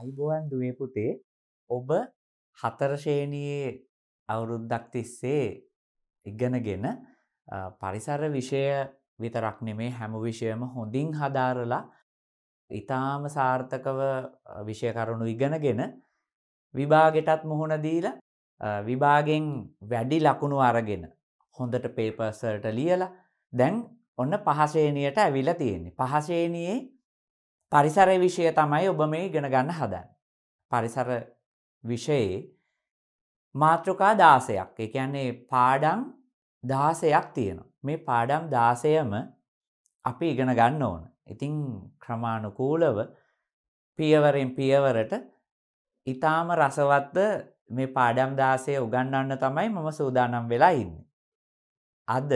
අයිබෝවන් දුවේ පුතේ ඔබ හතරශේණයේ අවුරුද්දක් තිස්සේ ඉගෙනගෙන පරිසර විෂය විතරක් නෙමේ හැම විෂයම හොඳින් හදාරලා ඉතාම සාර්ථකව විෂය කරුණු ඉගෙනගෙන විභාගෙටත් මුහුණ දීලා විභාගෙන් වැඩි ලකුණු අරගෙන හොඳට පේපර්සලට ලියලා දැන් ඔන්න පහසේනියට ඇවිල තියෙන්නේ පහසේනයේ පරිසරය විෂය තමයි ඔබ මේ ඉගෙන ගන්න හදන්. පරිසර විෂයේ මාතෘකා දාසයක් එක කියන්නේ පාඩම් දාසයක් තියෙනවා. මේ පාඩම් දාසයම අපි ඉගෙන ගන්න ඕන. ඉතිං ක්‍රමාණුකූලව පියවරෙන් පියවරට ඉතාම රසවත්ද මේ පාඩම් දාසය උගන්නන්න තමයි මම සූදානම් වෙලා ඉන්න. අද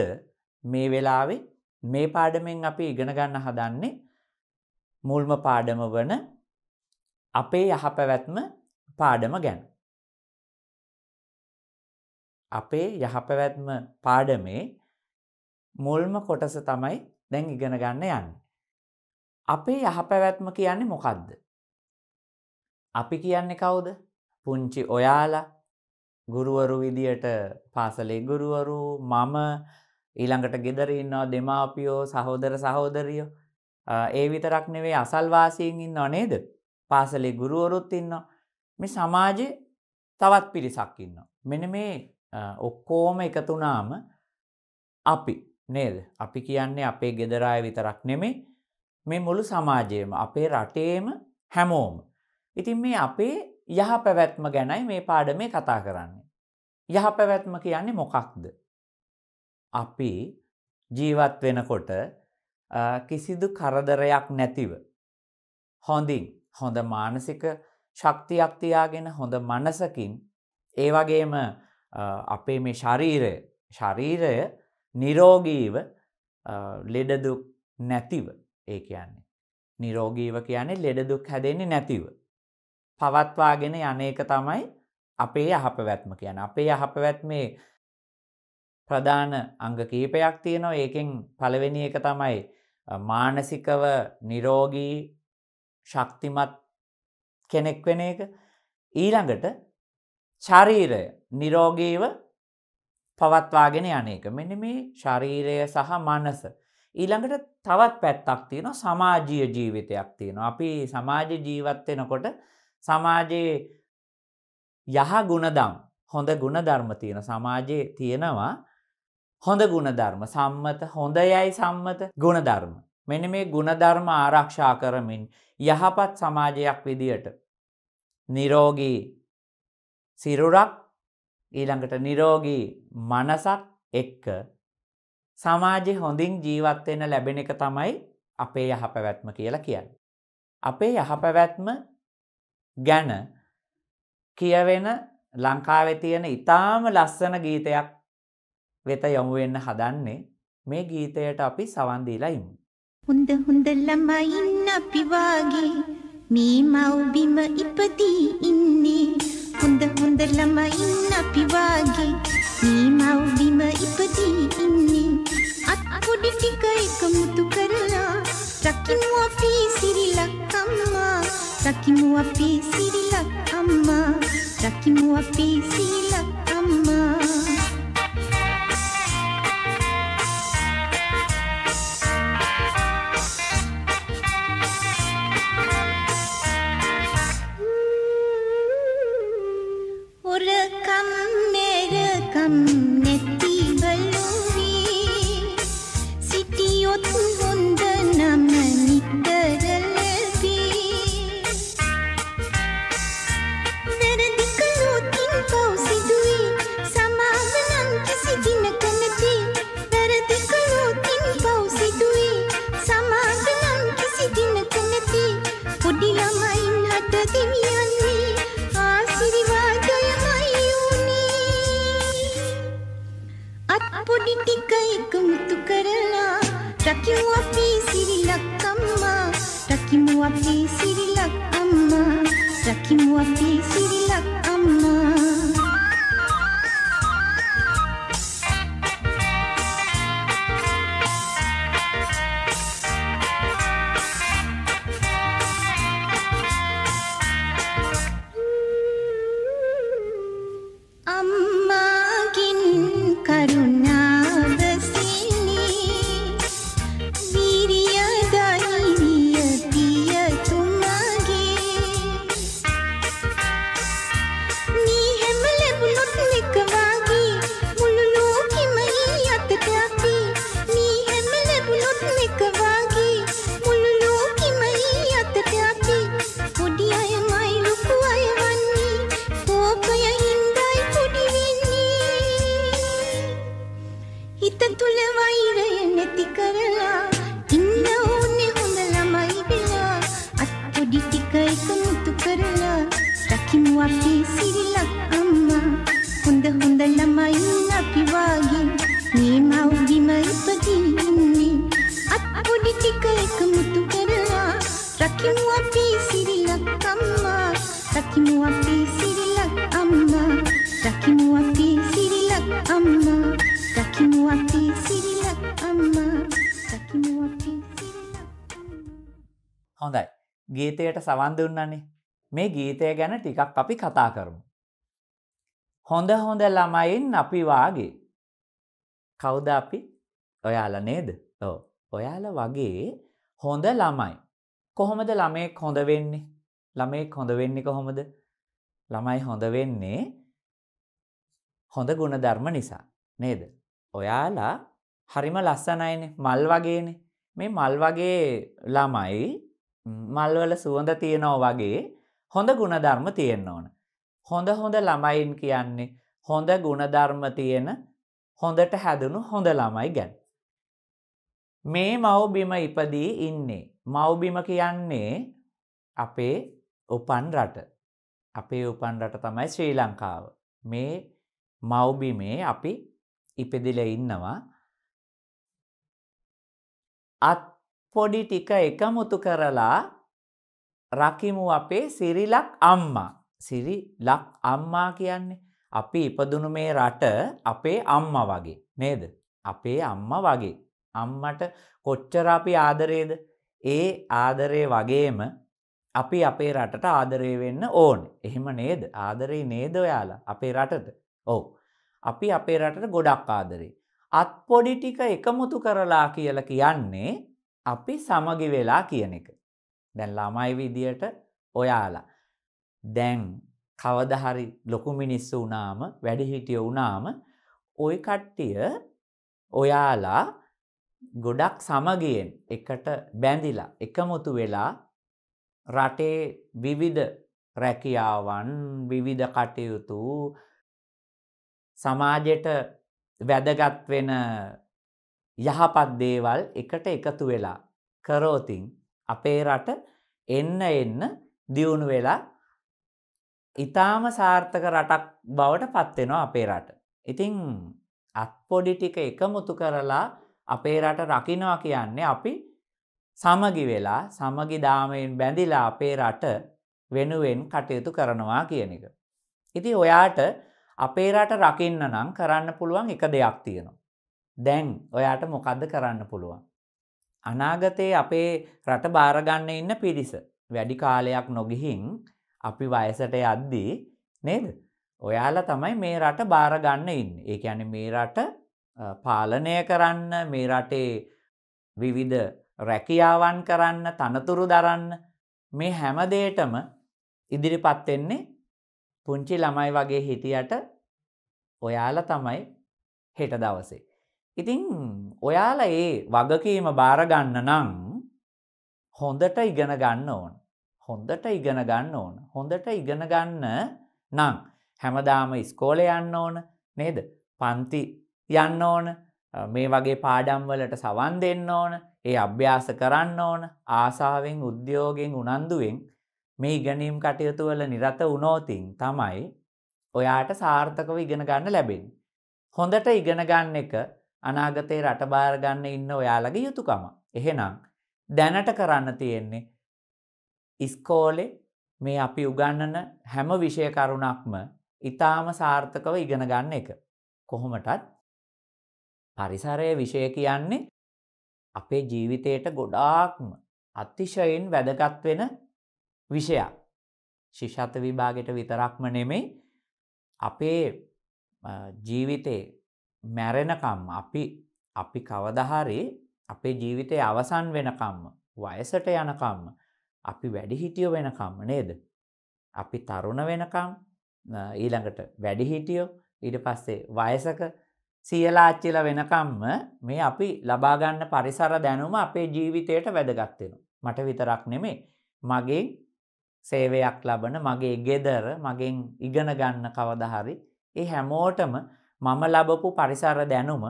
මේ වෙලාවේ මේ පාඩමෙන් අපි ඉගෙන ගන්න හදන්නේ මුල්ම පාඩම වන අපේ යහපැවැත්ම පාඩම ගැන. අපේ යහපැවැත්ම පාඩමේ මුල්ම කොටස තමයි දැන් ඉගෙන ගන්න යන්න. අපේ යහපැවැත්ම කියන්නේ මොකක්ද. අපි කියන්නේ කවුද පුංචි ඔයාලා ගුරුවරු විදියට පාසලේ ගුරුවරු මම ඊළඟට ගෙදර ඉන්නවා දෙමාපියෝ සහෝදර සහෝදරියෝ ඒ විතරක් නෙවෙයි අසල්වාසීන් ඉන්නව නේද? පාසලේ ගුරුවරුත් ඉන්නවා. මේ සමාජයේ තවත් පිරිසක් ඉන්නවා. මෙන්න මේ ඔක්කොම එකතු වුණාම අපි නේද? අපි කියන්නේ අපේ ගෙදර අය විතරක් නෙමෙයි මේ මුළු සමාජයේම අපේ රටේම හැමෝම. ඉතින් මේ අපේ යහපැවැත්ම ගැනයි මේ පාඩමේ කතා කරන්නේ. යහපැවැත්ම කියන්නේ මොකක්ද? අපි ජීවත් වෙනකොට කිසිදු කරදරයක් නැතිව. හොඳින් හොඳ මානසික ශක්තියක් තියාගෙන හොඳ මනසකින් ඒ වගේම අපේ මේ ශරීරය ශරීරය නිරෝගීව ලෙඩදුක් නැතිව ඒ කියන්නේ. නිරෝගීව කියන්නේ ලෙඩදුක් හැදෙන්නේ නැතිව. පවත්වාගෙන යනේක තමයි අපේ යහපවැත්ම කියන අපේ යහපවැත්මේ ප්‍රධාන අංග කීපයක් තියෙනවා ඒකෙන් පළවෙනි එක තමයි මානසිකව නිරෝගී ශක්තිමත් කෙනෙක් වෙන එක ඊළඟට ශරීරය නිරෝගීව පවත්වාගෙන යනක මෙනි මේ ශරීරය සහ මනස. ඊළඟට තවත් පැත්තක් තියෙන සමාජීය ජීවිතයක් තියෙනවා. අපි සමාජ ජීවත්වෙනකොට සමාජයේ යහ ගුණදම් හොඳ ගුණධර්ම තියෙන සමාජයේ තියෙනවා හොඳ ගුණධර්ම සම්මත හොඳ යැයි සම්මත ගුණධර්ම. මෙන මේ ගුණධර්ම ආරක්ෂා කරමින් යහපත් සමාජයක් විදියට. නිරෝගී සිරුරක් ඊළඟට නිරෝගී මනසක් එක්ක සමාජෙ හොඳින් ජීවත්වෙන ලැබෙන එක තමයි අපේ යහපැවැත්ම කියලා කියන්න. අපේ යහපැවැත්ම ගැන කියවෙන ලංකාවෙ තියෙන ඉතාම ලස්සන ගීතයක් වෙත යොමු වෙන්න හදන්නේ මේ ගීතයට අපි සවන් දීලා ඉමු. හොඳ හොඳ ළමයි ඉන්න අපි වාගේ මේ මව්බිම ඉපදී ඉන්නේ. හොඳ හොඳ ළමයි ඉන්න අපි වාගේ මේ මව්බිම ඉපදී ඉන්නේ. අත් පොඩි ටික එකමුතු කරලා රකිමු අපි සිරිලක් අම්මා රකිමු අපි සිරිලක් අම්මා රකිමු අපි සිරිලක් අම්මා ගීතයට සවන් දුන්නනේ. මේ ගීතය ගැන ටිකක් අපි කතා කරමු. හොඳ හොඳ ළමයින් අපි වාගේ. කවුද අපි? ඔයාල නේද? ඔව්. ඔයාල වගේ හොඳ ළමයි. කොහොමද ළමයෙක් හොඳ වෙන්නේ? ළමයෙක් හොඳ වෙන්නේ කොහොමද? ළමයි හොඳ වෙන්නේ හොඳ ගුණධර්ම නිසා නේද? ඔයාලා හරිම ලස්සනයිනේ මල් වගේනේ. මේ මල් වගේ ළමයි මල්වල සුවඳ තියෙනෝ වගේ හොඳ ගුණධර්ම තියෙන්න ඕන. හොඳ හොඳ ළමයින් කියන්නේ හොඳ ගුණධර්ම තියෙන හොඳට හැදුණු හොඳ ළමයි ගැන්. මේ මව්බිම ඉපදී ඉන්නේ. මව්බිම කියන්නේ අපේ උපන් රට. අපේ උපන් රට තමයි ශ්‍රී ලංකාව. මේ මව්බිමේ අපි ඉපදිල ඉන්නවා. අත් පොඩි ටික එකමුතු කරලා රකිමු අපේ සිරිලක් අම්මා. සිරිලක් අම්මා කියන්නේ අපි ඉපදුණු මේ රට අපේ අම්මා වගේ නේද? අපේ අම්මා වගේ. අම්මට කොච්චර අපි ආදරේද? ඒ ආදරේ වගේම අපි අපේ රටට ආදරේ වෙන්න ඕන. එහෙම නේද? ආදරේ නේද ඔයාලා අපේ රටට? ඔව්. අපි අපේ රටට ගොඩක් ආදරේ. අත් පොඩි ටික එකමුතු කරලා කියලා කියන්නේ අපි සමගි වෙලා කියන එක. දැන් ළමයි විදියට ඔයාලා. දැන් කවදහරි ලොකු මිනිස්සු වනාම වැඩිහිටිය වනාම ඔය කට්ටිය ඔයාලා ගොඩක් සමගියෙන් එකට බැඳිලා එකමුතු වෙලා රටේ විවිධ රැකියාවන් විවිධ කටයුතු සමාජයට වැදගත් වෙන යහපත් දේවල් එකට එකතු වෙලා කරෝතින් අපේ රට එන්න එන්න දියුණු වෙලා ඉතාම සාර්ථක රටක් බවට පත්වෙනවා අපේ රට. ඉතිං අත්පොඩි ටික එකමුතු කරලා අපේ රට රකිනවා කියන්නේ අපි සමගි වෙලා සමගිදාමයෙන් බැඳිලා අපේ රට වෙනුවෙන් කටයුතු කරනවා කියන එක. ඉති ඔයාට අපේ රට රකින්න නම් කරන්න පුළුවන් එක දෙයක් තියෙනවා. දැන් ඔයාට මොකද්ද කරන්න පුළුවන්. අනාගතයේ අපේ රට බාරගන්න ඉන්න පිරිස. වැඩි කාලයක් නොගිහින් අපි වයසට යද්දී නේද? ඔයාලා තමයි මේ රට බාරගන්න ඉන්නේ. ඒ කියන්නේ මේ රට පාලනය කරන්න, මේ රටේ විවිධ රැකියාවන් කරන්න, තනතුරු දරන්න මේ හැම දෙයකම ඉදිරිපත් වෙන්නේ පුංචි ළමයි වගේ හිටියට ඔයාලා තමයි හෙට දවසේ ඉතින් ඔයාලා ඒ වගකීම බාරගන්න නම් හොඳට ඉගෙන ගන්න ඕන. හොඳට ඉගෙන ගන්න ඕන. හොඳට ඉගෙන ගන්න නම් හැමදාම ඉස්කෝලේ යන්න ඕන නේද? පන්ති යන්න ඕන. මේ වගේ පාඩම් වලට සවන් දෙන්න ඕන. ඒ අභ්‍යාස කරන්න ඕන. ආසාවෙන්, උද්‍යෝගයෙන්, උනන්දුවෙන් මේ ඉගෙනීම් කටයුතු වල නිරත වුණොතින් තමයි ඔයාට සාර්ථකව ඉගෙන ගන්න ලැබෙන්නේ. හොඳට ඉගෙන ගන්න එක අනාගතයේ රට බාරගන්න ඉන්න ඔයාලගේ යුතුකම. එහෙනම් දැනට කරන්න තියෙන්නේ ඉස්කෝලේ මේ අපි උගන්නන හැම විෂය කරුණක්ම ඊටාම සාර්ථකව ඉගෙන ගන්න එක. කොහොමටත් පරිසරය විෂය කියන්නේ අපේ ජීවිතයට ගොඩාක්ම අතිශයින් වැදගත් වෙන විෂයක්. ශිෂ්‍යත් විභාගයට විතරක්ම නෙමෙයි අපේ ජීවිතේ මැරෙනකම් අපි අපි කවදහරි අපේ ජීවිතය අවසන් වෙනකම්ම වයසට යනකම්ම අපි වැඩිහිටියෝ වෙනකම්ම නේද. අපි තරුණ වෙනකම් ඊළඟට වැඩිහිටියෝ ඊට පස්සේ වයසක සියලාච්චිල වෙනකම්ම මේ අපි ලබාගන්න පරිසර දැනුම අපේ ජීවිතයට වැදගත්වෙන. මට විතරක් නෙමේ මගේ සේවයක් ලබන මගේ ගෙදර මගෙන් ඉගෙන ගන්න කවදහරි ඒ හැමෝටම මම ලබපු පරිසර දැනුම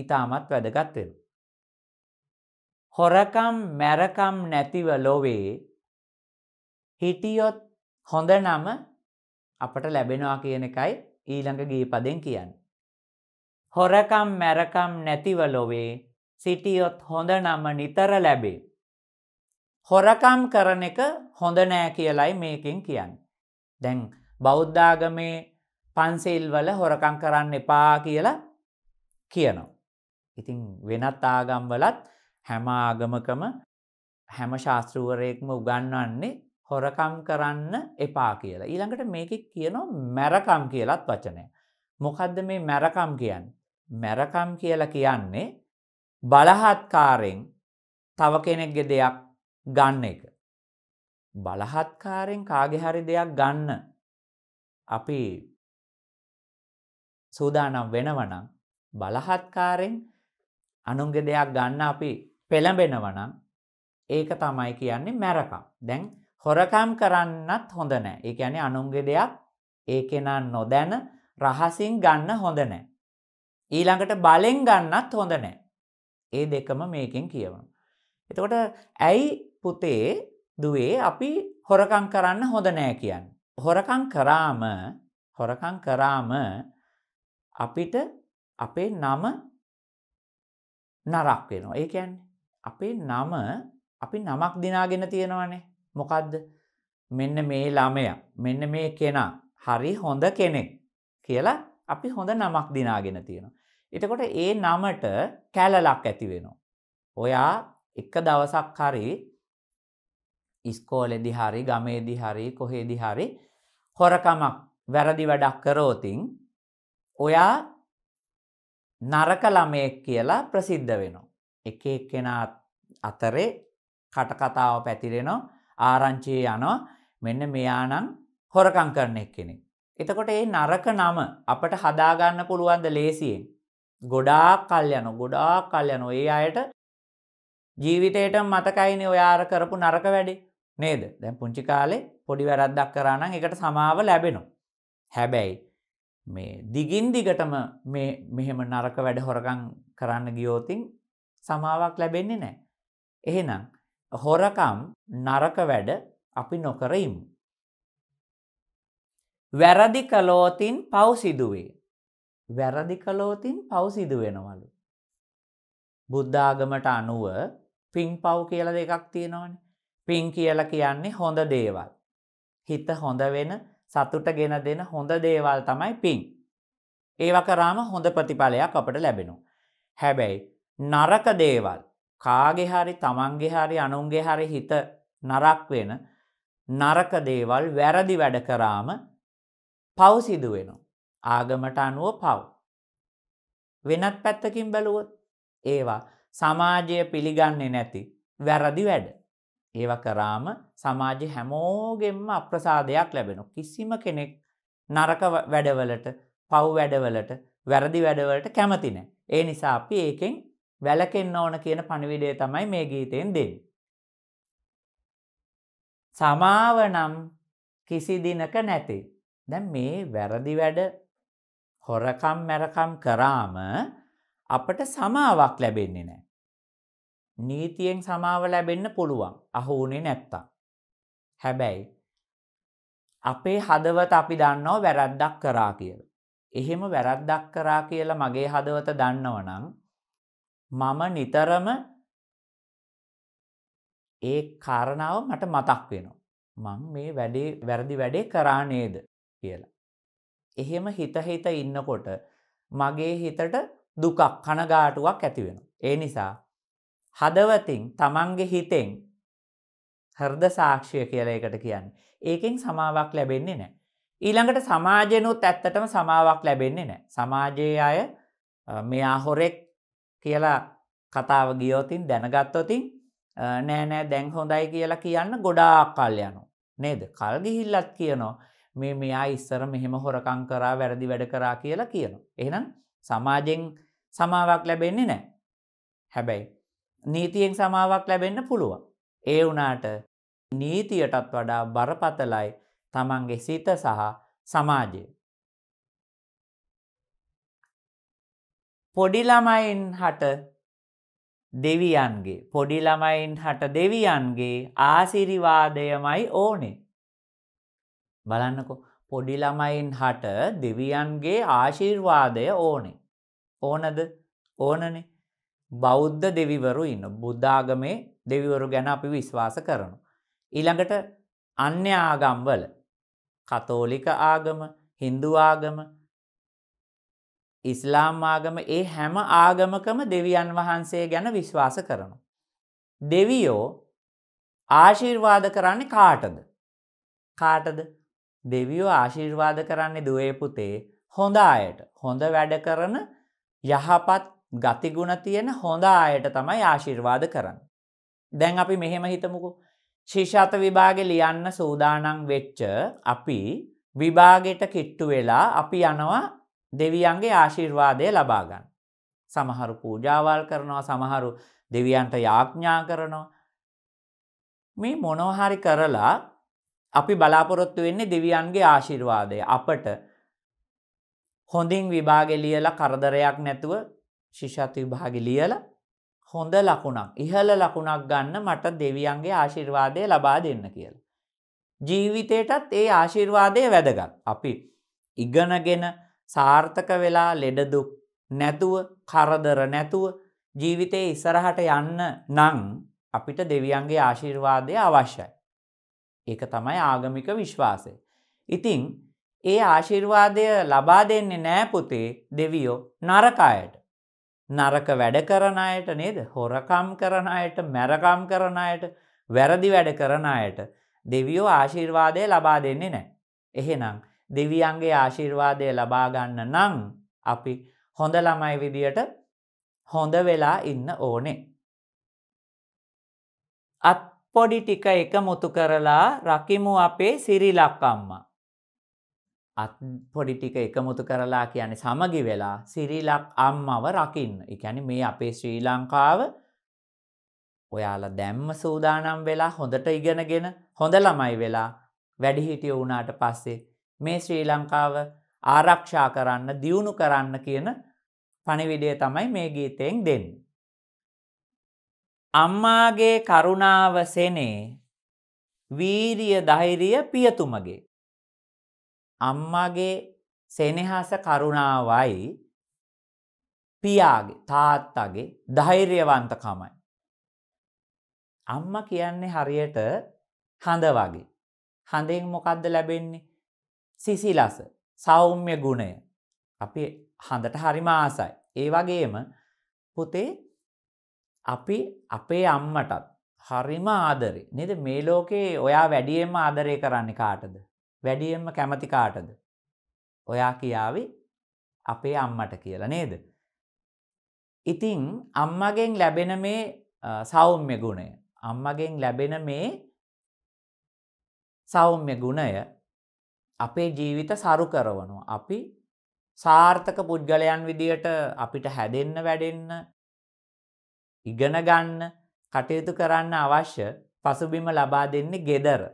ඉතාමත් වැදගත් වෙන. හොරකම් මැරකම් නැතිව ලොවේ හිටියොත් හොඳ නම අපට ලැබෙනවා කියන එකයි ඊළඟ ගීපදෙන් කියන්න. හොරකම් මැරකම් නැතිව ලොවේ සිටියොත් හොඳ නම නිතර ලැබේ. හොරකම් කරන එක හොඳ නෑ කියලයි මේකින් කියන්න. දැන් බෞද්ධාගමේ පන්සෙල්වල හොරකං කරන්න එපා කියලා කියනවා. ඉතිං වෙනත් ආගම්වලත් හැම ආගමකම හැම ශාස්තෘුවරයෙක්ම උගන්වන්නේ හොරකම් කරන්න එපා කියලා. ඊළඟට මේක කියනවා මැරකම් කියලත් වචනය. මොකදද මේ මැරකම් කියන්න. මැරකම් කියල කියන්නේ බලහත්කාරෙන් තව කෙනෙක්ගෙ දෙයක් ගන්න එක. බලහත්කාරෙන් කාගෙහරි දෙයක් ගන්න. අපි සූදානම් වෙනවනම් බලහත්කාරෙන් අනුන්ගේ දෙයක් ගන්න අපි පෙළඹෙනවනම් ඒක තමයි කියන්නේ මැරකම්. දැන් හොරකම් කරන්නත් හොඳ නෑ. ඒ කියන්නේ අනුන්ගේ දෙයක් ඒ කෙනා නොදැන රහසින් ගන්න හොඳ නෑ. ඊළඟට බලෙන් ගන්නත් හොඳ නෑ. ඒ දෙකම මේකෙන් කියවනවා. එතකොට ඇයි පුතේ දුවේ අපි හොරකම් කරන්න හොඳ නෑ කියන්නේ. හොරකම් කරාම හොරකම් කරාම අපිට අපේ නම නරක් වෙනවා. ඒ කියන්නේ අපේ නම අපි නමක් දිනාගෙන තියෙනවනේ. මොකද්ද? මෙන්න මේ ළමයා, මෙන්න මේ කෙනා හරි හොඳ කෙනෙක් කියලා අපි හොඳ නමක් දිනාගෙන තියෙනවා. එතකොට ඒ නමට කැලලක් ඇති වෙනවා. ඔයා එක දවසක් හරි ඉස්කෝලේදී හරි ගමේදී හරි කොහේදී හරි හොරකමක් වැරදි වැඩක් කරෝතින් ඔයා නරක ළමයෙක් කියලා ප්‍රසිද්ධ වෙනවා. එක එක්කෙනා අතරේ කටකතාව පැතිරෙනවා ආරංචිය යනවා මෙන්න මෙයානම් හොරකං කරන එක් කෙනෙක්. එතකොට ඒ නරක නම අපට හදාගන්න පුළුවන්ද ලේසියෙන්. ගොඩාක් කල් යන ගොඩාක් කල් යන ඒ අයට ජීවිතයට මතකයිනි ඔයාර කරපු නරක වැඩි නේද දැන් පුංචි කාලේ පොඩි වැරද්දක් කරා නම් ඒකට සමාව ලැබෙනවා. හැබැයි මේ දිගින් දිගටම මෙහෙම නරක වැඩ හොරකං කරන්න ගියෝතින් සමාවක් ලැබෙන්නේ නෑ. එහෙනම් හොරකම් නරක වැඩ අපි නොකරයිමු. වැරදි කලෝතින් පවසිදුවේ. වැරදි කලෝතින් පවසිදුවෙනවලු. බුද්ධාගමට අනුව පින් පව් කියල දෙකක් තියෙනවන. පින් කියල කියන්නේ හොඳ දේවල්. හිත හොඳ වෙන සතුට ගෙන දෙන හොඳ දේවල් තමයි පින්. ඒවකරාම හොඳ ප්‍රතිඵලයක් අපට ලැබෙනු. හැබැයි නරක දේවල් කාගේ හරි තමන්ගේ හරි අනුන්ගේ හරි හිත නරක් වෙන නරක දේවල් වැරදි වැඩ කරාම පව් සිදු වෙනවා. ආගමට අනුව පව්. වෙනත් පැත්තකින් බැලුවොත් ඒවා සමාජය පිළිගන්නේ නැති වැරදි වැඩ. ඒව කරාම සමාජ හැමෝගෙන්ම අප්‍රසාදයක් ලැබෙන. කිසිම කෙනෙක් නරක වැඩවලට පව් වැඩවලට වැරදි වැඩවලට කැමතින. ඒ නිසා අපි ඒකෙන් වැලකෙන්න ඕන කියන පණිවිඩය තමයි මේ ගීතයෙන් දෙන්න. සමාව නම් කිසිදිනක නැති. දැ මේ වැරදි වැඩ හොරකම් මැරකම් කරාම අපට සමාවක් ලැබෙන්නේ නෑ. නීතියෙන් සමාව ලැබෙන්න පුළුවන් අහුනේ නැත්තම්. හැබැයි අපේ හදවත අපි දන්නව වැරද්දක් කරා කියලා. එහෙම වැරද්දක් කරා කියලා මගේ හදවත දන්නවනම් මම නිතරම ඒ කාරණාව මට මතක් වෙනවා. මං මේ වැඩේ වැරදි වැඩේ කරා නේද කියලා. එහෙම හිත හිත ඉන්නකොට මගේ හිතට දුකක් කනගාටුවක් ඇති වෙනවා. ඒ නිසා හදවතින් තමන්ගේ හිතෙන් හර්ද සාක්ෂය කියලා එකට කියන්න. ඒකෙන් සමාවක් ලැබෙන්නේ නෑ. ඊළඟට සමාජයනුත් ඇත්තටම සමාවක් ලැබෙන්නේ නෑ. සමාජයේ අය මෙයා හොරෙක් කියලා කතාව ගියෝතින් දැනගත්තොතින් නෑනෑ දැන් හොඳයි කියලා කියන්න ගොඩාක් කල් යනු. නේද කල්ගිහිල්ලත් කියනවා මේ මෙයා ඉස්සර මෙහෙම හොරකං කරා වැරදි වැඩ කරා කියලා කියනවා. එහෙනම් සමාජෙන් සමාවක් ලැබෙන්නේ නෑ. හැබැයි නීතියෙන් සමාවක් ලැබෙන්න පුළුවන්. ඒ වුණාට නීතියටත් වඩා බරපතලයි තමන්ගේ සිත සහ සමාජය. පොඩි ළමයින් හට දෙවියන්ගේ පොඩි ළමයින් හට දෙවියන්ගේ ආශිර්වාදයමයි ඕනේ. බලන්නකෝ පොඩි ළමයින් හට දෙවියන්ගේ ආශිර්වාදය ඕනේ. ඕනද? ඕනනේ. බෞද්ධ දෙවිවරු ඉන්න බුද්ධාගමේ දෙවිවරු ගැන අපි විශ්වාස කරනු. ඊළඟට අන්‍ය ආගම්වල කතෝලික ආගම හින්දු ආගම ඉස්ලාම් ආගම ඒ හැම ආගමකම දෙවියන් වහන්සේ ගැන විශ්වාස කරනු. දෙවියෝ ආශිර්වාද කරන්නේ කාටද. කාටද දෙවියෝ ආශිර්වාද කරන්නේ දුවේ පුතේ හොඳ අයට හොඳ වැඩ කරන යහපත් ගතිගුණ තියෙන හොඳ අයට තමයි ආශිර්වාද කරන්න. දැන් අපි මෙහෙම හිතමුකු ශිෂත විභාග ලියන්න සූදානං වෙච්ච අපි විභාගෙට කිට්ටු වෙලා අපි යනවා දෙවියන්ගේ ආශිර්වාදය ලබාගන්න. සමහරු පූජාවල් කරනවා සමහරු දෙවියන්ට යාඥා කරනවා. මේ මොනවහරි කරලා අපි බලාපොරොත්තු වෙන්නේ දෙවියන්ගේ ආශිර්වාදය අපට හොඳින් විභාගෙ ලියලා කරදරයක් නැතුව ශිෂත් විභාගි ලියලා හොඳ ලකුණක් ඉහළ ලකුණක් ගන්න මට දෙවියන්ගේ ආශිර්වාදය ලබා දෙන්න කියලා. ජීවිතයටත් ඒ ආශිර්වාදය වැදගත්. අපි ඉගෙනගෙන සාර්ථක වෙලා ලෙඩදුක් නැතුව කරදර නැතුව ජීවිතයේ ඉස්සරහට යන්න නං අපිට දෙවියන්ගේ ආශිර්වාදය අවශ්‍යයි. ඒක තමයි ආගමික විශ්වාසය. ඉතිං ඒ ආශිර්වාදය ලබා දෙන්නේ නෑ පුතේ දෙවියෝ නරකායට. නරක වැඩ කරන අයට නේද හොරකම් කරන අයට මැරකම් කරන අයට වැරදි වැඩ කරන අයට දෙවියෝ ආශිර්වාදය ලබා දෙන්නේ නෑ. එහෙනම් දෙවියන්ගේ ආශිර්වාදය ලබාගන්න නං අපි හොඳ ළමයි විදියට හොඳ වෙලා ඉන්න ඕනේ. අත් පොඩි ටික එක මුතු කරලා රකිමු අපේ සිරිලක්කම්මා. අත් පොඩි ටික එකමුතු කරලා කියන සමගි වෙලා සිරිලක් අම්මව රකින්න. එකැනි මේ අපේ ශ්‍රී ලංකාව ඔයාලා දැම්ම සූදානම් වෙලා හොඳට ඉගෙනගෙන හොඳ ළමයි වෙලා වැඩිහිටිය වුණාට පස්සේ මේ ශ්‍රී ලංකාව ආරක්ෂා කරන්න දියුණු කරන්න කියන පණිවිඩය තමයි මේ ගීතයෙන් දෙන්න. අම්මාගේ කරුණාව සෙනේ වීරිය ධෛරිය පියතුමගේ අම්මාගේ සෙනෙහස කරුණාවයි පියාගේ තාත්තගේ ධෛර්යවන්තකමයි. අම්මා කියන්නේ හරියට හඳ වගේ. හඳෙන් මොකද්ද ලැබෙන්නේ? සිසිලස, සෞම්‍ය ගුණය. අපි හඳට හරිම ආසයි. ඒ වගේම පුතේ අපි අපේ අම්මටත් හරිම ආදරේ. නේද? මේ ලෝකේ ඔයා වැඩියෙන්ම ආදරේ කරන්නේ කාටද? වැඩියෙන්ම කැමති කාටද? ඔයා කියාවි අපේ අම්මට කියලා නේද? ඉතින් අම්මගෙන් ලැබෙන මේ සෞම්‍ය ගුණය අම්මගෙන් ලැබෙන මේ සෞම්‍ය ගුණය අපේ ජීවිත සරු කරවනවා. අපි සාර්ථක පුද්ගලයන් විදියට අපිට හැදෙන්න වැඩෙන්න ඉගෙන ගන්න කටයුතු කරන්න අවශ්‍ය පසුබිම ලබා දෙන්නේ gedara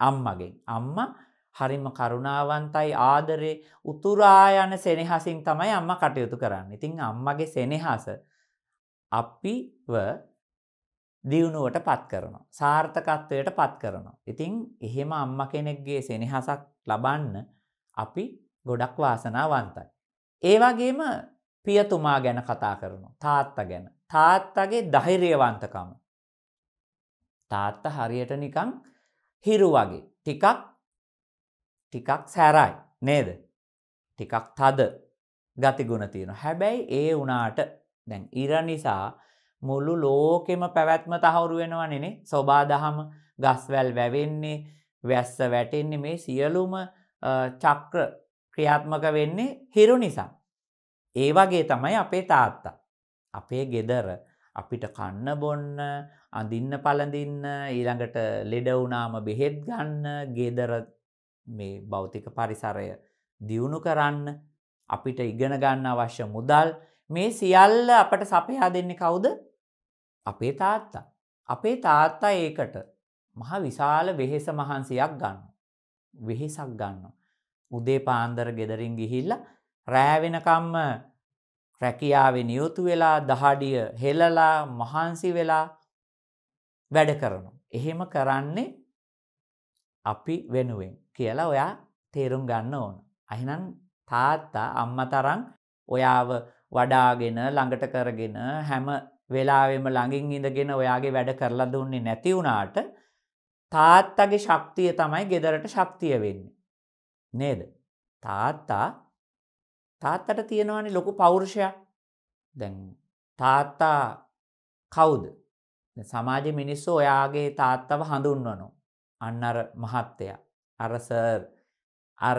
අම්මගෙන්. අම්මා හරිම කරුණාවන්තයි ආදරේ උතුරා යන සෙනෙහසින් තමයි අම්මා කටයුතු කරන්නේ. ඉතින් අම්මගේ සෙනෙහස අපිව දියුණුවට පත් කරනවා. සාර්ථකත්වයට පත් කරනවා. ඉතින් එහෙම අම්මා කෙනෙක්ගේ සෙනෙහසක් ලබන්න අපි ගොඩක් වාසනාවන්තයි. ඒ වගේම පියතුමා ගැන කතා කරනවා. තාත්තා ගැන. තාත්තගේ ධෛර්යවන්තකම. තාත්තා හරියට නිකන් හිරු වගේ. ටිකක් ටිකක් සැරයි නේද ටිකක් තද ගතිගුණ තියෙන හැබැයි ඒ වනාට දැන් ඉර නිසා මුළු ලෝකෙම පැවැත්ම තහවුරු වෙනවනනේ සොබාදහම ගස්වැල් වැවෙන්නේ වැස්ස වැටෙන්නේ මේ සියලුම චක්‍ර ක්‍රියාත්මක වෙන්නේ හිරු නිසා. ඒ වගේ තමයි අපේ තාත්තා. අපේ ගෙදර අපිට කන්න බොන්න අඳින්න පළඳින්න ඊළඟට ලෙඩ වුණාම බෙහෙත් ගන්න ගෙදර මේ භෞතික පරිසරය දියුණු කරන්න අපිට ඉගෙන ගන්න අවශ්‍ය මුදල් මේ සියල්ල අපට සපයා දෙන්නේ කවුද? අපේ තාත්තා. අපේ තාත්තා ඒකට මහා විශාල වෙහෙස මහන්සියක් ගන්නවා. වෙහෙසක් ගන්නවා. උදේ පාන්දර ගෙදරින් ගිහිල්ලා රෑ වෙනකම්ම රැකියාවේ නියුතු වෙලා දහඩිය හෙලලා මහන්සි වෙලා වැඩ කරනවා. එහෙම කරන්නේ අපි වෙනුවෙන් කියලා ඔයා තේරුම් ගන්න ඕන. අහිනම් තාත්තා අම්ම තරං ඔයාව වඩාගෙන ළඟට කරගෙන හැම වෙලාවෙම ළඟින් ඉඳගෙන ඔයාගේ වැඩ කරලා දුන්නේ නැති වුණාට තාත්තගේ ශක්තිය තමයි ගෙදරට ශක්තිය වෙන්නේ. නේද? තාත්තා තාත්තට තියෙනවනේ ලොකු පෞරුෂයක්. දැන් තාත්තා කවුද? සමාජ මිනිස්සු ඔයාගේ තාත්තව හඳුන්වනවා. අන්න අර මහත්තයා අර සර් අර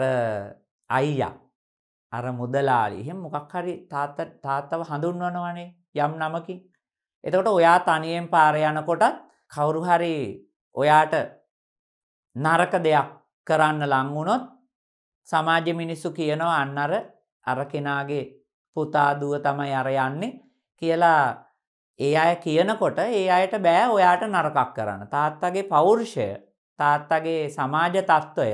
අයියා අර මුදලාලි එහෙම මොකක් හරි තාත්ත තාත්තව හඳුන්වනවනේ යම් නමකින් එතකොට ඔයා තනියෙන් පාර යනකොටත් කවුරු හරි ඔයාට නරක දෙයක් කරන්න ලං වුණොත් සමාජ මිනිස්සු කියනවා අන්න අර අර කෙනාගේ පුතා දුව තමයි අර යන්නේ කියලා ඒ අය කියනකොට ඒ අයට බෑ ඔයාට නරකක් කරන්න. තාත්තගේ පෞරුෂය තාත්තගේ සමාජ තත්ත්වය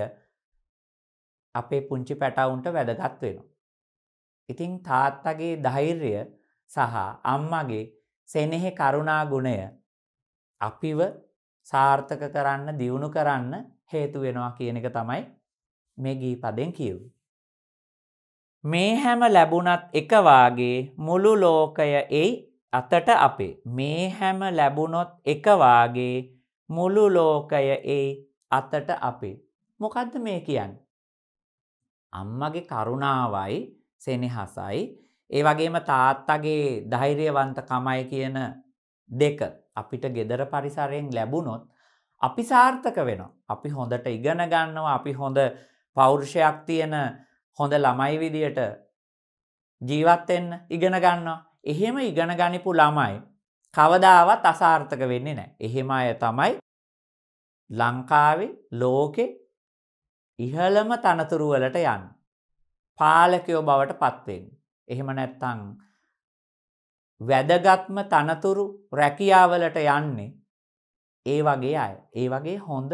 අපේ පුංචි පැටවුන්ට වැදගත් වෙනවා. ඉතින් තාත්තගේ ධෛර්ය සහ අම්මගේ සෙනෙහෙ කරුණා ගුණය අපිව සාර්ථක කරන්න දියුණු කරන්න හේතු වෙනවා කියන එක තමයි මේ ගීපදෙන් කියව්. මේ හැම ලැබුණත් එකවාගේ මුළු ලෝකය එයි අතට අපේ මේ හැම ලැබුණොත් එකවාගේ මුළු ලෝකය ඒ අතට අපේ. මොකද්ද මේ කියන්නේ? අම්මගේ කරුණාවයි සෙනෙහසයි ඒ වගේම තාත්තගේ ධෛර්යවන්තකමයි කියන දෙක අපිට gedara පරිසරයෙන් ලැබුණොත් අපි සාර්ථක වෙනවා. අපි හොඳට ඉගෙන ගන්නවා. අපි හොඳ පෞරුෂයක් තියෙන හොඳ ළමයි විදියට ජීවත් වෙන්න ඉගෙන ගන්නවා. එහෙම ඉගෙන ගනිපු ළමයි කවදාවත් අසාර්ථක වෙන්නේ නෑ. එහෙම අය තමයි ලංකාවේ ලෝකෙ ඉහළම තනතුරු වලට යන්න. පාලකයෝ බවට පත් වෙන්න. එහෙම නැත්නම් වැදගත්ම තනතුරු රැකියාවලට යන්නේ ඒ වගේ අය. ඒ වගේ හොඳ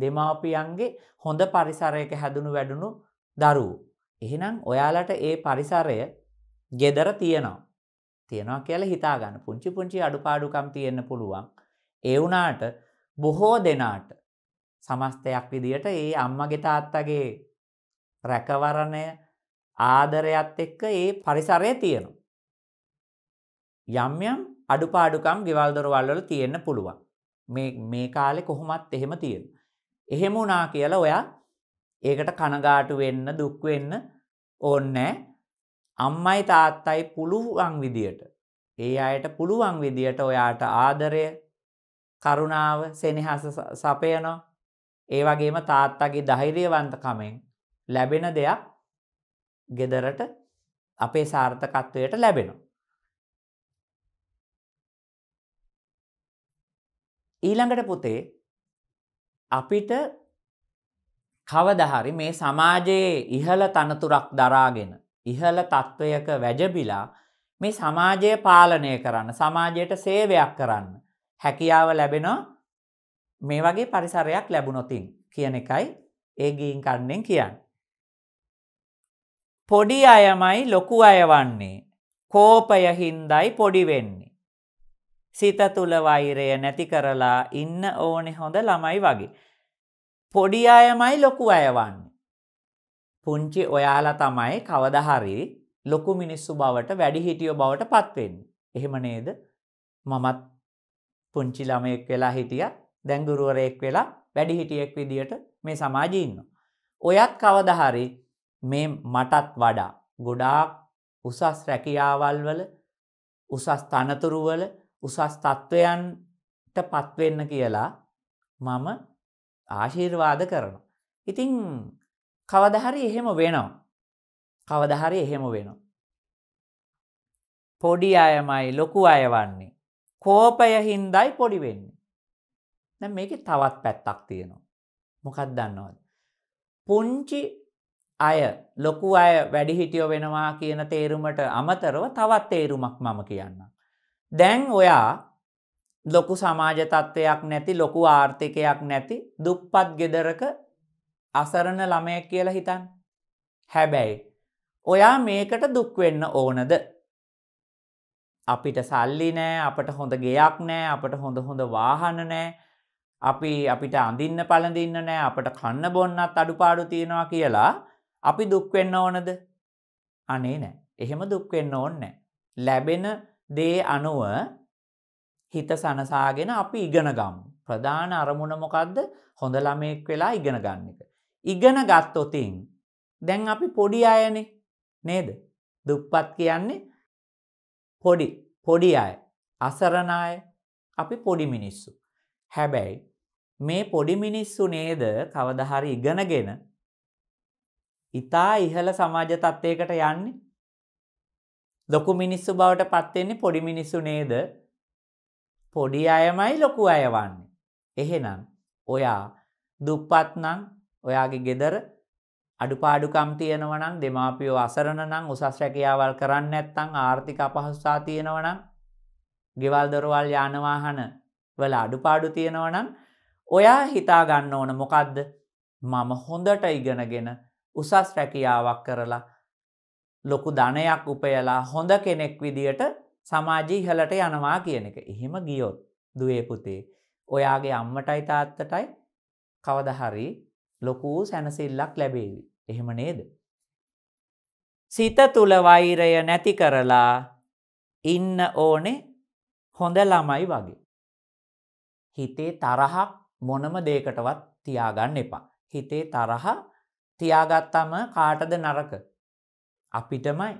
දෙමාපියන්ගේ හොඳ පරිසරයක හැදුණු වැඩුණු දරුවෝ. එහෙනම් ඔයාලට ඒ පරිසරය gedara තියෙනවා. තියෙනවා කියලා හිතාගන්න පුංචි පුංචි අඩුපාඩුකම් තියෙන්න පුළුවන්. ඒ වුණාට බොහෝ දෙනාට සමස්තයක් විදියට ඒ අම්මගේ තාත්තගේ රැකවරණය ආදරයත් එක්ක ඒ පරිසරය තියෙනවා. යම් යම් අඩුපාඩුකම් ගෙවල් දොරවල් වල තියෙන්න පුළුවන්. මේ මේ කාලේ කොහොමත් එහෙම තියෙනවා. එහෙම වුණා කියලා ඔයා ඒකට කනගාටු වෙන්න දුක් වෙන්න ඕනේ නැහැ. අම්මයි තාත්තයි පුළුවන් විදියට ඒ අයට පුළුවන් විදියට ඔයාට ආදරය කරුණාව සෙනෙහස සපයනවා ඒ වගේම තාත්තගේ ධෛර්යවන්තකමෙන් ලැබෙන දෙයක් ගෙදරට අපේ සාර්ථකත්වයට ලැබෙනවා. ඊළඟට පුතේ අපිට කවදහරි මේ සමාජයේ ඉහළ තනතුරක් දරාගෙන ඉහළ තත්ත්වයක වැජබිලා මේ සමාජය පාලනය කරන්න සමාජයට සේවයක් කරන්න හැකියාව ලැබෙනවා මේ වගේ පරිසරයක් ලැබුණොතින් කියන එකයි ඒ ගීන් කන්නෙන් කියන්න. පොඩි අයමයි ලොකු අය වන්නේ කෝපය හින්දයි පොඩි වෙන්නේ. සිත තුළ වෛරය නැති කරලා ඉන්න ඕනෙ හොඳ ළමයි වගේ. පොඩි අයමයි ලොකු අය වන්න. පුංචි ඔයාලා තමයි කවදා හරි ලොකු මිනිස්සු බවට වැඩිහිටියෝ බවට පත් වෙන්නේ. එහෙම නේද? මමත් පුංචි ළමයෙක් වෙලා හිටියා. දැන් ගුරුවරයෙක් වෙලා වැඩිහිටියෙක් විදියට මේ සමාජයේ ඉන්නවා. ඔයත් කවදා හරි මේ මටත් වඩා ගොඩාක් උසස් රැකියාවල් වල උසස් තනතුරු වල උසස් තත්වයන්ට පත් වෙන්න කියලා මම ආශිර්වාද කරනවා. ඉතින් කවදහරි එහෙම වෙනවා. කවදහරි එහෙම වෙනවා. පොඩි අයමයි ලොකු අය වන්නේ. කෝපය හින්දයි පොඩි වෙන්නේ. දැන් මේකේ තවත් පැත්තක් තියෙනවා. මොකක්ද දන්නවද? පුංචි අය ලොකු අය වැඩිහිටියෝ වෙනවා කියන තේරුමට අමතරව තවත් තේරුමක් මම කියන්න. දැන් ඔයා ලොකු සමාජ තත්ත්වයක් නැති ලොකු ආර්ථිකයක් නැති දුප්පත් ගෙදරක අසරණ ළමයක් කියලා හිතන්. හැබැයි ඔයා මේකට දුක්වෙන්න ඕනද. අපිට සල්ලි නෑ අපට හොඳ ගෙයක් නෑ අපට හොඳ හොඳ වාහන නෑ අපි අපිට අඳින්න පළඳින්න නෑ අපට කන්න බොන්නත් අඩුපාඩු තියෙනවා කියලා අපි දුක්වෙන්න ඕනද අනේ නෑ එහෙම දුක්වෙන්න ඕන්න ලැබෙන දේ අනුව හිත සනසාගෙන අපි ඉගෙනගම් ප්‍රධාන අරමුණ මොකක්ද හොඳ ළමයෙක් වෙලා ඉගෙන ගන්න එක ඉගෙන ගත්තොතින් දැන් අපි පොඩි අයනෙ නේද දුප්පත් කියන්නේ පොඩි පොඩි අය අසරණය අපි පොඩි මිනිස්සු. හැබැයි මේ පොඩි මිනිස්සු නේද කවදහරි ඉගෙනගෙන ඉතා ඉහළ සමාජ තත්ත්වයකට යන්නේ ලොකු මිනිස්සු බවට පත්වෙන්නේ පොඩි මිනිස්සු නේද පොඩි අයමයි ලොකු අයවන්නේ. එහෙනම් ඔයා දුප්පත්නං ඔයාගේ ගෙදර අඩුපාඩුකම් තියෙනවනම් දෙමාපියෝ අසරණ නම් උසස් රැකියාවල් කරන්න නැත්නම් ආර්ථික අපහසුතා තියෙනවනම් ගෙවල් දොරවල් යාන වාහන වල අඩුපාඩු තියෙනවනම් ඔයා හිතා ගන්න ඕන මොකද්ද මම හොඳට ඉගෙනගෙන උසස් රැකියාවක් කරලා ලොකු ධනයක් උපයලා හොඳ කෙනෙක් විදියට සමාජී ඉහලට යනවා කියන එක. එහෙම ගියොත් දුවේ පුතේ ඔයාගේ අම්මටයි තාත්තටයි කවදා හරි ලොකූ සැනසිල්ලක් ලැබේවි. එහෙම නේද. සිත තුළ වෛරය නැති කරලා ඉන්න ඕනේ හොඳ ළමයි වගේ. හිතේ තරහක් මොනම දේකටවත් තියාගන්න එපා. හිතේ තරහ තියාගත්තම කාටද නරක. අපිටමයි.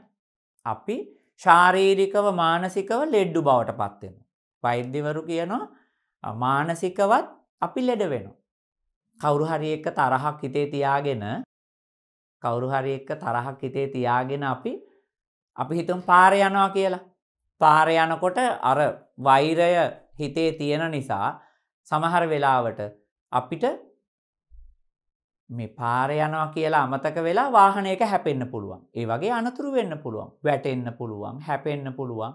අපි ශාරීරිකව මානසිකව ලෙඩ්ඩු බවට පත්වෙන. වෛද්‍යවරු කියනවා මානසිකවත් අපි ලෙඩ වෙනවා. කවුරු හරි එක්ක තරහක් හිතේ තියාගෙන කවුරු හරි එක්ක තරහක් හිතේ තියාගෙන අපි අපි හිතමු පාරේ යනවා කියලා. පාරේ යනකොට අර වෛරය හිතේ තියෙන නිසා සමහර වෙලාවට අපිට මේ පාරේ යනවා කියලා අමතක වෙලා වාහනයක හැපෙන්න පුළුවන්. ඒ වගේ අනතුරු වෙන්න පුළුවන්. වැටෙන්න පුළුවන්, හැපෙන්න පුළුවන්.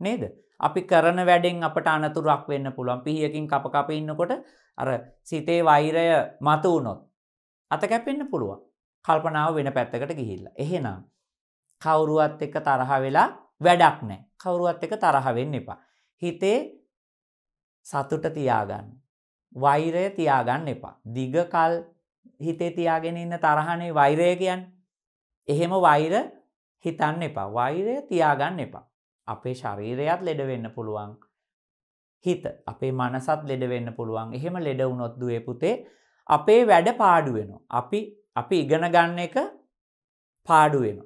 නේද? අපි කරන වැඩෙන් අපට අනතුරක් වෙන්න පුළුවන්. පිහියකින් කප කප ඉන්නකොට අර සිතේ වෛරය මතු වුණොත් අත කැපෙන්න පුළුවන්. කල්පනාව වෙන පැත්තකට ගිහිල්ලා. එහෙනම් කවුරුවත් එක්ක තරහ වෙලා වැඩක් නැහැ. කවුරුවත් එක්ක තරහ වෙන්න එපා. හිතේ සතුට තියාගන්න. වෛරය තියාගන්න එපා. දිග කල් හිතේ තියාගෙන ඉන්න තරහනේ වෛරය කියන්නේ. එහෙම වෛර හිතන්න එපා. වෛරය තියාගන්න එපා. අපේ ශරීරයත් ලෙඩවෙන්න පුළුවන් හිත අපේ මනසත් ලෙඩවෙන්න පුළුවන් එහෙම ලෙඩ වුණොත් දුවේ පුතේ අපේ වැඩ පාඩුවෙන අපි අපි ඉගෙන ගන්න එක පාඩුවෙන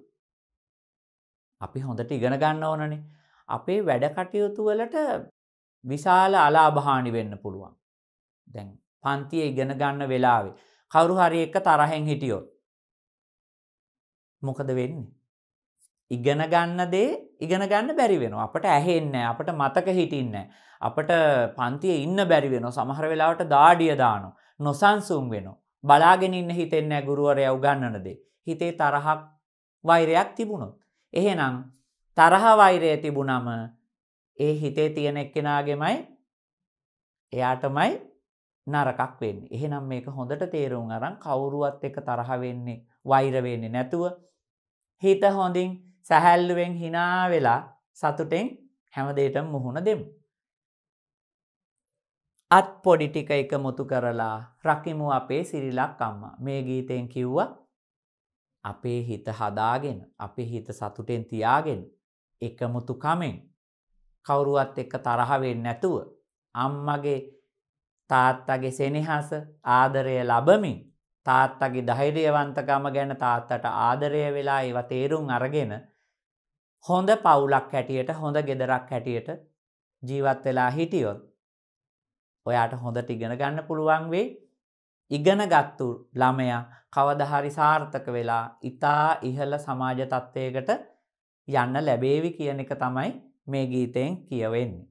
අපි හොඳට ඉගෙන ගන්න ඕනනේ අපේ වැඩ කටයුතු වලට විශාල අලාභහානි වෙන්න පුළුවන් දැන් පන්තිය ඉගෙන ගන්න වෙලාවේ කවුරු හරි එක තරහෙන් හිටියොත් මොකද වෙන්නේ ඉගෙන ගන්න දේ ඉගෙන ගන්න බැරි වෙන අපට ඇහෙන්න අපට මතක හිටින්න අපට පන්තිය ඉන්න බැරි වෙන සමහර වෙලාවට දාඩිය දානු නොසන්සුම් වෙන බලාගෙන ඉන්න හිතෙන්න ගුරුවරය උගන්නනදේ හිතේ තරහක් වෛරයක් තිබුණොත් එහෙනම් තරහ වෛරය තිබුණම ඒ හිතේ තියෙන එක්කෙනගෙමයි එයාටමයි නරකක් වෙන්න එහෙනම් මේක හොඳට තේරුම් අරන් කවුරුවත් එක තරහ වෙන්නේ වෛරවෙන්නේ නැතුව හිත හොඳින් සැහැල්ලුවෙන් හිනා වෙලා සතුටෙන් හැමදේට මුහුණ දෙමු. අත් පොඩි ටික එක මුතු කරලා රකිමු අපේ සිරිලක් අම්මා මේ ගීතයෙන් කිව්ව අපේ හිත හදාගෙන අපේ හිත සතුටෙන් තියාගෙන එකමුතු කමෙන් කවුරුවත් එක්ක තරහ වෙන්නේ නැතුව අම්මගේ තාත්තගේ සෙනෙහස ආදරය ලබමින් තාත්තගේ ධෛර්යවන්තකම ගැන තාත්තට ආදරය වෙලා ඒව තේරුම් අරගෙන හොඳ පවුලක් හැටියට හොඳ ගෙදරක් හැටියට ජීවත් වෙලා හිටියොත් ඔයාට හොඳට ඉගෙන ගන්න පුළුවන් වෙයි ඉගෙනගත්තු ළමයා කවදහරි සාර්ථක වෙලා ඉතා ඉහළ සමාජ තත්ත්වයකට යන්න ලැබේවි කියන එක තමයි මේ ගීතයෙන් කියවෙන්නේ.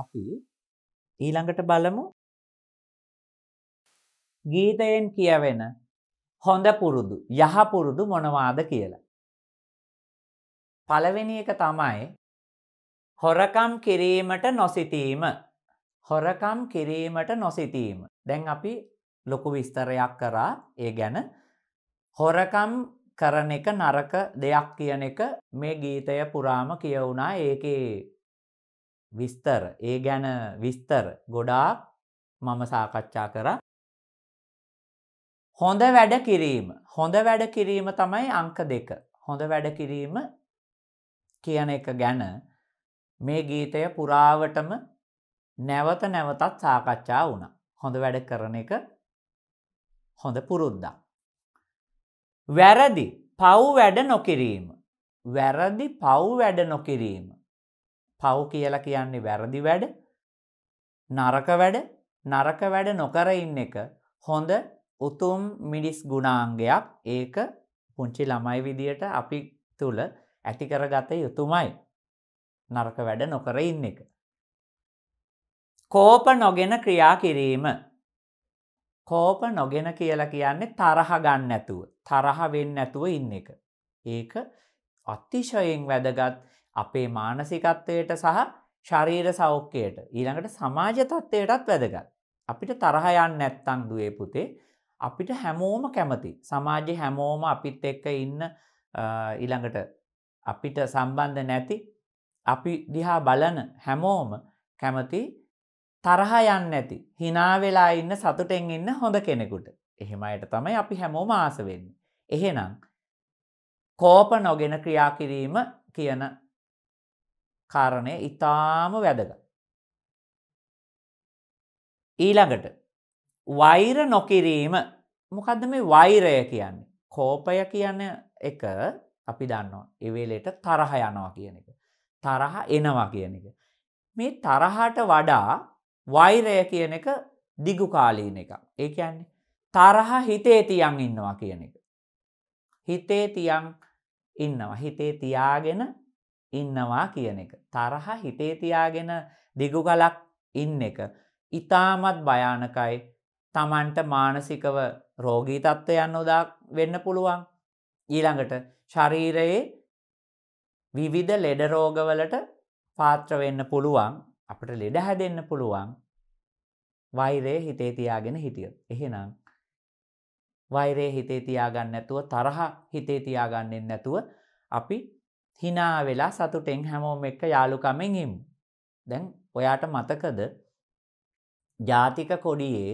අපි ඊළඟට බලමු ගීතයෙන් කියවෙන හොඳ පුරුදු යහපුරුදු මොනවාද කියලා. පළවෙනි එක තමයි හොරකම් කිරීමට නොසිතීම. හොරකම් කිරීමට නොසිතීම. දැන් අපි ලොකු විස්තරයක් කරා ඒ ගැන හොරකම් කරන එක නරක දෙයක් කියන එක මේ ගීතය පුරාම කියවුනා ඒකේ විස්තර ඒ ගැන විස්තර ගොඩාක් මම සාකච්ඡා කරා හොඳ වැඩ කිරීම හොඳ වැඩ කිරීම තමයි අංක දෙක හොඳ වැඩ කිරීම කියන එක ගැන මේ ගීතය පුරාවටම නැවත නැවතත් සාකච්ඡා වුණා. හොඳ වැඩ කරන එක හොඳ පුරුද්දා. වැරදි පව් වැඩ නොකිරීම. වැරදි පව් වැඩ නොකිරීම. පව් කියලා කියන්නේ වැරදි වැඩ නරක වැඩ නරක වැඩ නොකර ඉන්න එක හොඳ උතුම් මිඩිස් ගුණාංගයක් ඒක පුංචි ළමයි විදියට අපි තුළ ඇති කරගත යුතුමයි. නරක වැඩ නොකර ඉන්න එක. කෝප නොගෙන ක්‍රියා කිරීම. කෝප නොගෙන කියලා කියන්නේ තරහ ගන්න ඇතුව තරහ වෙන්න ඇතුව ඉන්න එක. ඒක අතිශයෙන් වැදගත් අපේ මානසිකත්වයට සහ ශරීර සෞඛ්‍යයට ඊළඟට සමාජ තත්ත්වයටත් වැදගත්. අපිට තරහ යන්න නැත්තං දුවේ පුතේ අපිට හැමෝම කැමති. සමාජය හැමෝම අපිත් එක්ක ඉන්න ඊළඟට අපිට සම්බන්ධ නැති අපි දිහා බලන හැමෝම කැමති තරහ යන්න ඇති හිනාවෙලා ඉන්න සතුටෙන් ඉන්න හොඳ කෙනෙකුට එහෙමයට තමයි අපි හැමෝම ආසවෙන්න. එහෙනම් කෝප නොගෙන ක්‍රියා කිරීම කියන කාරණය ඉතාම වැදග. ඊළඟට වෛර නොකිරීම මොකද මේ වෛරය කියන්නේ කෝපය කියන එක අපි දන්නවා. එවේලට තරහ යනවා කියන එක. තරහ එනවා කියන එක. මේ තරහට වඩා වෛරය කියන එක දිගුකාලීන එක. ඒ කියන්නේ තරහ හිතේ තියන් ඉන්නවා කියන එක. හිතේ තියන් ඉන්නවා. හිතේ තියාගෙන ඉන්නවා කියන එක. තරහ හිතේ තියාගෙන දිගුකලක් ඉන්න එක. ඉතාමත් භයානකයි තමන්ට මානසිකව රෝගී තත්ත්වයන් උදා වෙන්න පුළුවන් ඊළඟට ශරීරයේ විවිධ ලෙඩරෝගවලට පාත්‍රවෙන්න පුළුවන් අපට ලෙඩ හැදෙන්න පුළුවන් වෛරය හිතේ තියාගෙන හිටිය. එහෙනම් වෛරය හිතේ තියාගන්න නැතුව තරහ හිතේ තියාගන්නෙන් නැතුව අපි හිනා වෙලා සතුටෙන් හැමෝම එක්ක යාළුකමෙන් ඉමු. දැන් ඔයාට මතකද ජාතික කොඩියේ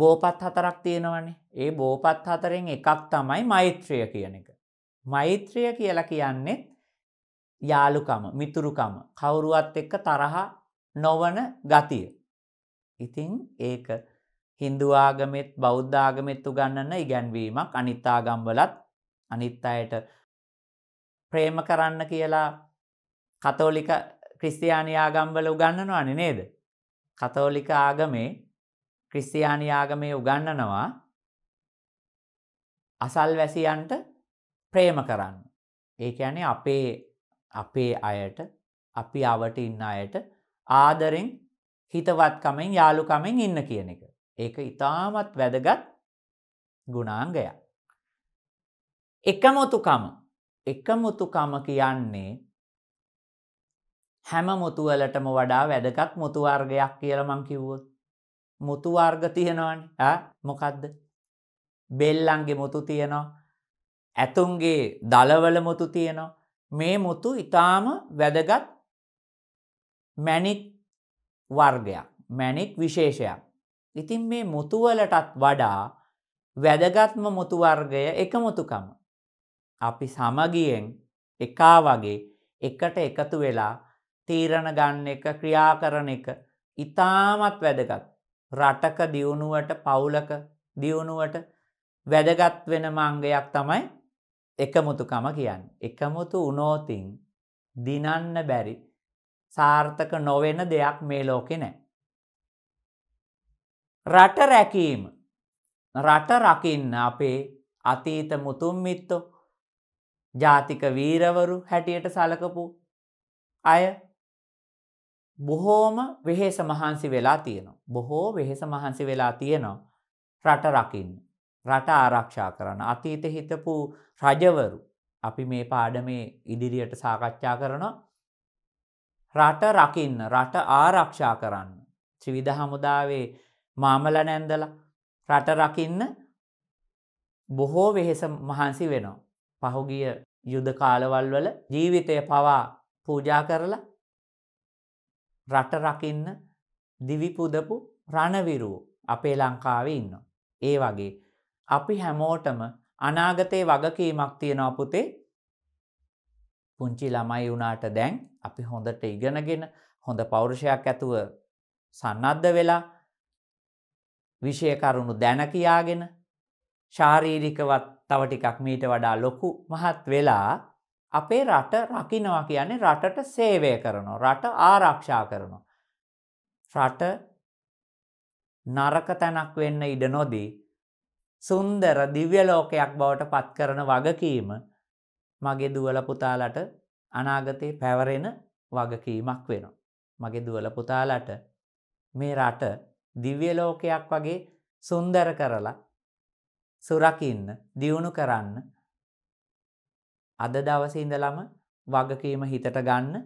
බෝපත් හතරක් තියෙනවනේ. ඒ බෝපත් හතරෙන් එකක් තමයි මෛත්‍රිය කියන එක. මෛත්‍රිය කියලා කියන්නේ යාලුකම මිතුරුකම කවුරුවත් එක්ක තරහා නොවන ගතිය. ඉතින් ඒක හින්දු ආගමෙත් බෞද්ධ ආගමෙත් උගන්නන ඉගැන්වීමක් අනිත් ආගම්වලත් අනිත් අයට ප්‍රේම කරන්න කියලා කතෝලික ක්‍රිස්තියානි ආගම්වල උගන්නනවනේ නේද? කතෝලික ආගමේ ක්‍රිස්තියානි ආගමේ උගන්නනවා අසල්වැසියන්ට ප්‍රේම කරන්න. ඒ ඇනේ අපේ අපේ අයට අපි අවට ඉන්න අයට ආදරෙන් හිතවත්කමෙන් යාළුකමෙන් ඉන්න කියන එක. ඒක ඉතාමත් වැදගත් ගුණාංගයක්. එකමුතුකම එකමුතුකම කියන්නේ හැම මුතුවලටම වඩා වැදගත් මුතුවර්ගයක් කියල මං කිව්වොත්. මුතුවර්ග තියෙනවන් මොකක්ද. බෙල්ලන්ගේ මුතු තියෙනවා ඇතුන්ගේ දලවල මුතු තියෙනවා. මේ මුතු ඉතාම වැදගත් මැණික් වර්ගයක් මැණික් විශේෂයක්. ඉතින් මේ මුතුවලටත් වඩා වැදගත්ම මුතු වර්ගය එකමුතුකම. අපි සමගියෙන් එකා වගේ එකට එකතු වෙලා තීරණ ගන්න එක ක්‍රියා කරන එක ඉතාමත් වැදගත්. රටක දියුණුවට පවුලක දියුණුවට වැදගත් වෙන මංගයක් තමයි එකමුතුකම කියන්න. එකමුතු උනෝතින් දිනන්න බැරි සාර්ථක නොවෙන දෙයක් මේ ලෝකෙ නෑ. රට රැකීම රට රකින්න අපේ අතීත මුතුම් මිත්තෝ ජාතික වීරවරු හැටියට සලකපු අය බොහෝම වෙහෙස මහන්සි වෙලා තියෙනවා. බොහෝ වෙහෙස මහන්සි වෙලා තියෙනවා රට රකින්න. රට ආරක්ෂා කරන අතීත හිතපු රජවරු අපි මේ පාඩමේ ඉදිරියට සාකච්ඡා කරන රට රකින්න රට ආරක්ෂා කරන්න ත්‍රිවිධ හමුදාවේ මාමල නැන්දල රට රකින්න බොහෝ වෙහෙස මහන්සි වෙනවා. පහුගිය යුද කාලවල් වල ජීවිතය පවා පූජා කරලා රට රකින්න දිවිපුදපු රණවිරුවෝ අපේ ලංකාවේ ඉන්න. ඒ වගේ අපි හැමෝටම අනාගතයේ වගකීමක් තියෙනවා පුතේ. පුංචි ළමයි වුණාට දැන් අපි හොඳට ඉගෙනගෙන හොඳ පෞරුෂයක් ඇතුව සන්නද්ධ වෙලා විෂය කරුණු දැන කියාගෙන ශාරීරිකවත් තව ටිකක් මීට වඩා ලොකු මහත් වෙලා අපේ රට රකින්නවා කියන්නේ රටට සේවය කරනවා රට ආරක්ෂා කරනවා රට නරක තැනක් වෙන්න ඉඩ නොදී සුන්දර දිව්‍යලෝකයක් බවට පත් කරන වගකීම මගේ දුවල පුතාලට අනාගතයේ පැවරෙන වගකීමක් වෙනවා. මගේ දුවල පුතාලට මේ රට දිව්‍යලෝකයක් වගේ සුන්දර කරලා සුරකින්න දියුණු කරන්න අද දවසේ ඉඳලම වගකීම හිතට ගන්න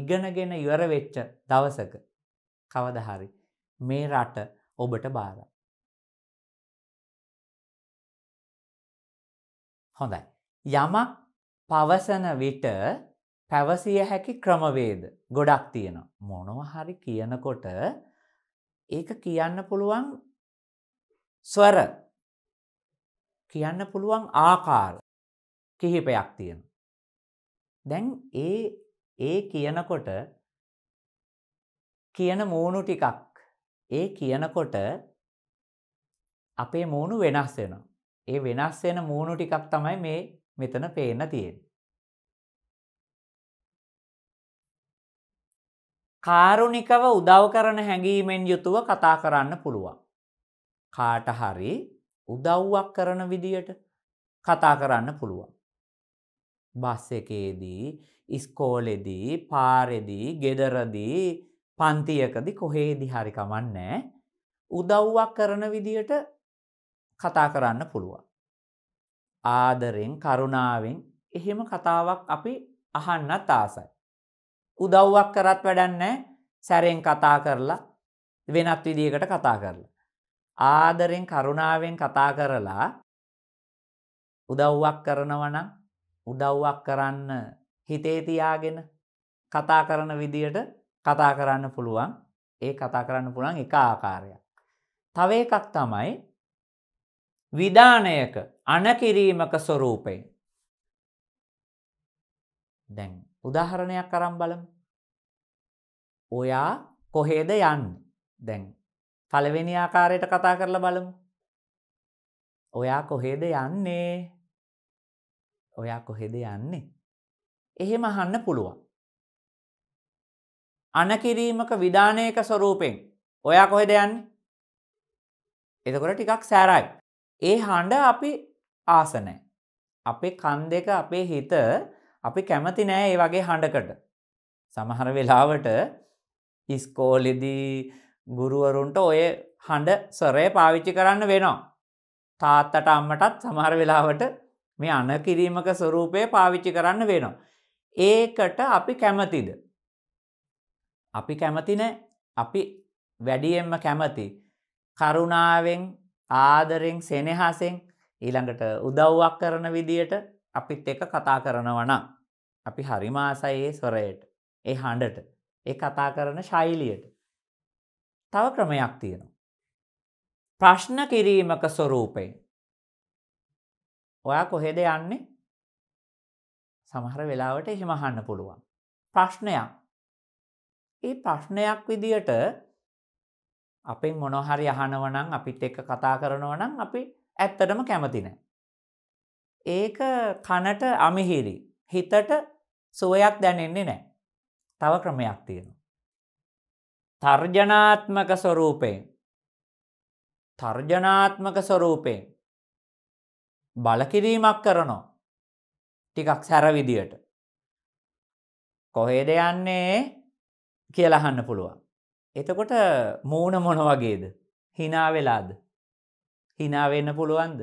ඉගෙනගෙන ඉවර වෙච්ච දවසක කවදා හරි මේ රට ඔබට බාරයි හොඳයි. යමක් පවසන විට පැවසිය හැකි ක්‍රමවේද ගොඩක් තියෙන. මොනව හරි කියනකොට ඒක කියන්න පුළුවන් ස්වර කියන්න පුළුවන් ආකාර කිහිපයක් තියෙන. දැන් ඒ ඒ කියනකොට කියන මූුණු ටිකක් ඒ කියනකොට අපේ මූුණු වෙනස් වෙනවා. ඒ වෙනස් වෙන මූණු ටිකක් තමයි මේ මෙතන පේන්න තියෙන්නේ. කාරුණිකව උදව් කරන හැඟීමෙන් යුතුව කතා කරන්න පුළුවන්. කාට හරි උදව්වක් කරන විදියට කතා කරන්න පුළුවන්. බස් එකේදී, ඉස්කෝලේදී, පාරේදී, ගෙදරදී, පන්තියකදී කොහේදී හරි කමන්නේ උදව්වක් කරන විදියට කතා කරන්න පුළුවන්. ආදරෙන් කරුණාවෙන් එහෙම කතාවක් අපි අහන්නත් ආසයි. උදව්වක් කරත් වැඩන්නේ සැරෙන් කතා කරලා වෙනත් විදිහකට කතා කරලා. ආදරෙන් කරුණාවෙන් කතා කරලා උදව්වක් කරනවා නම් උදව්වක් කරන්න හිතේ තියාගෙන කතා කරන විදියට කතා කරන්න පුළුවන්. ඒ කතා කරන්න පුළුවන් එක ආකාරයක්. තව එකක් තමයි විධානයක අනකිරීමක ස්වරූපයෙන්. දැන් උදාහරණයක් අරම් බලමු. ඔයා කොහේද යන්නේ? දැන් පළවෙනි ආකාරයට කතා කරලා බලමු. ඔයා කොහේද යන්නේ? ඔයා කොහෙද යන්නේ? එහෙම අහන්න පුළුවන්. අනකිරීමක විධානයක ස්වරූපෙන් ඔයා කොහෙද යන්නේ? එතකොට ටිකක් සෑරයි. ඒ හඬ අපි ආසනෑ. අපේ කන් දෙක අපේ හිත අපි කැමති නෑ ඒ වගේ හඬකට. සමහර වෙලාවට ඉස්කෝලිදී ගුරුවරුන්ට ඔය හඬ ස්වරය පාවිච්චි කරන්න වෙනවා. තාත්තට අම්මටත් සමහර වෙලාවට මේ අනකිරීමක ස්වරූපය පාවිච්චි කරන්න වෙනවා. ඒකට අපි කැමතිද. අපි කැමති නෑ අපි වැඩියෙන්ම කැමති. කරුණාවෙන් ආදරෙන් සෙනෙහසෙන් ඊළඟට උදව්වක් කරන විදියට අපිත් එක කතා කරනවනම් අපි හරිමාසයි ඒ ස්වරයට ඒ හඬට ඒ කතා කරන ශෛලියට තව ක්‍රමයක් තියෙනවා. ප්‍රශ්න කිරීමක ස්වරූපයෙන් ඔයා කොහෙද යන්නේ සමහර වෙලාවට එහෙම අහන්න පුළුවන්. ප්‍රශ්නයක් ඒ ප්‍රශ්නයක් විදියට අපෙන් මොනොහරි අහනවනං අපිත් එක්ක කතා කරනවනං අපි ඇත්තටම කැමතින. ඒක කනට අමිහිරි හිතට සුවයක් දැනෙන්නේ නෑ. තව ක්‍රමයක් තියෙන. තර්ජනාත්මක ස්වරූපයෙන් තර්ජනාත්මක ස්වරූපයෙන් බලකිරීමක් කරනෝ ටිකක් සැරවිදියට කොහේද යන්නේ කියලහන්න පුළුවන් එතකොට මූුණ මොන වගේද හිනාවෙලාද හිනාවෙන්න පුළුවන්ද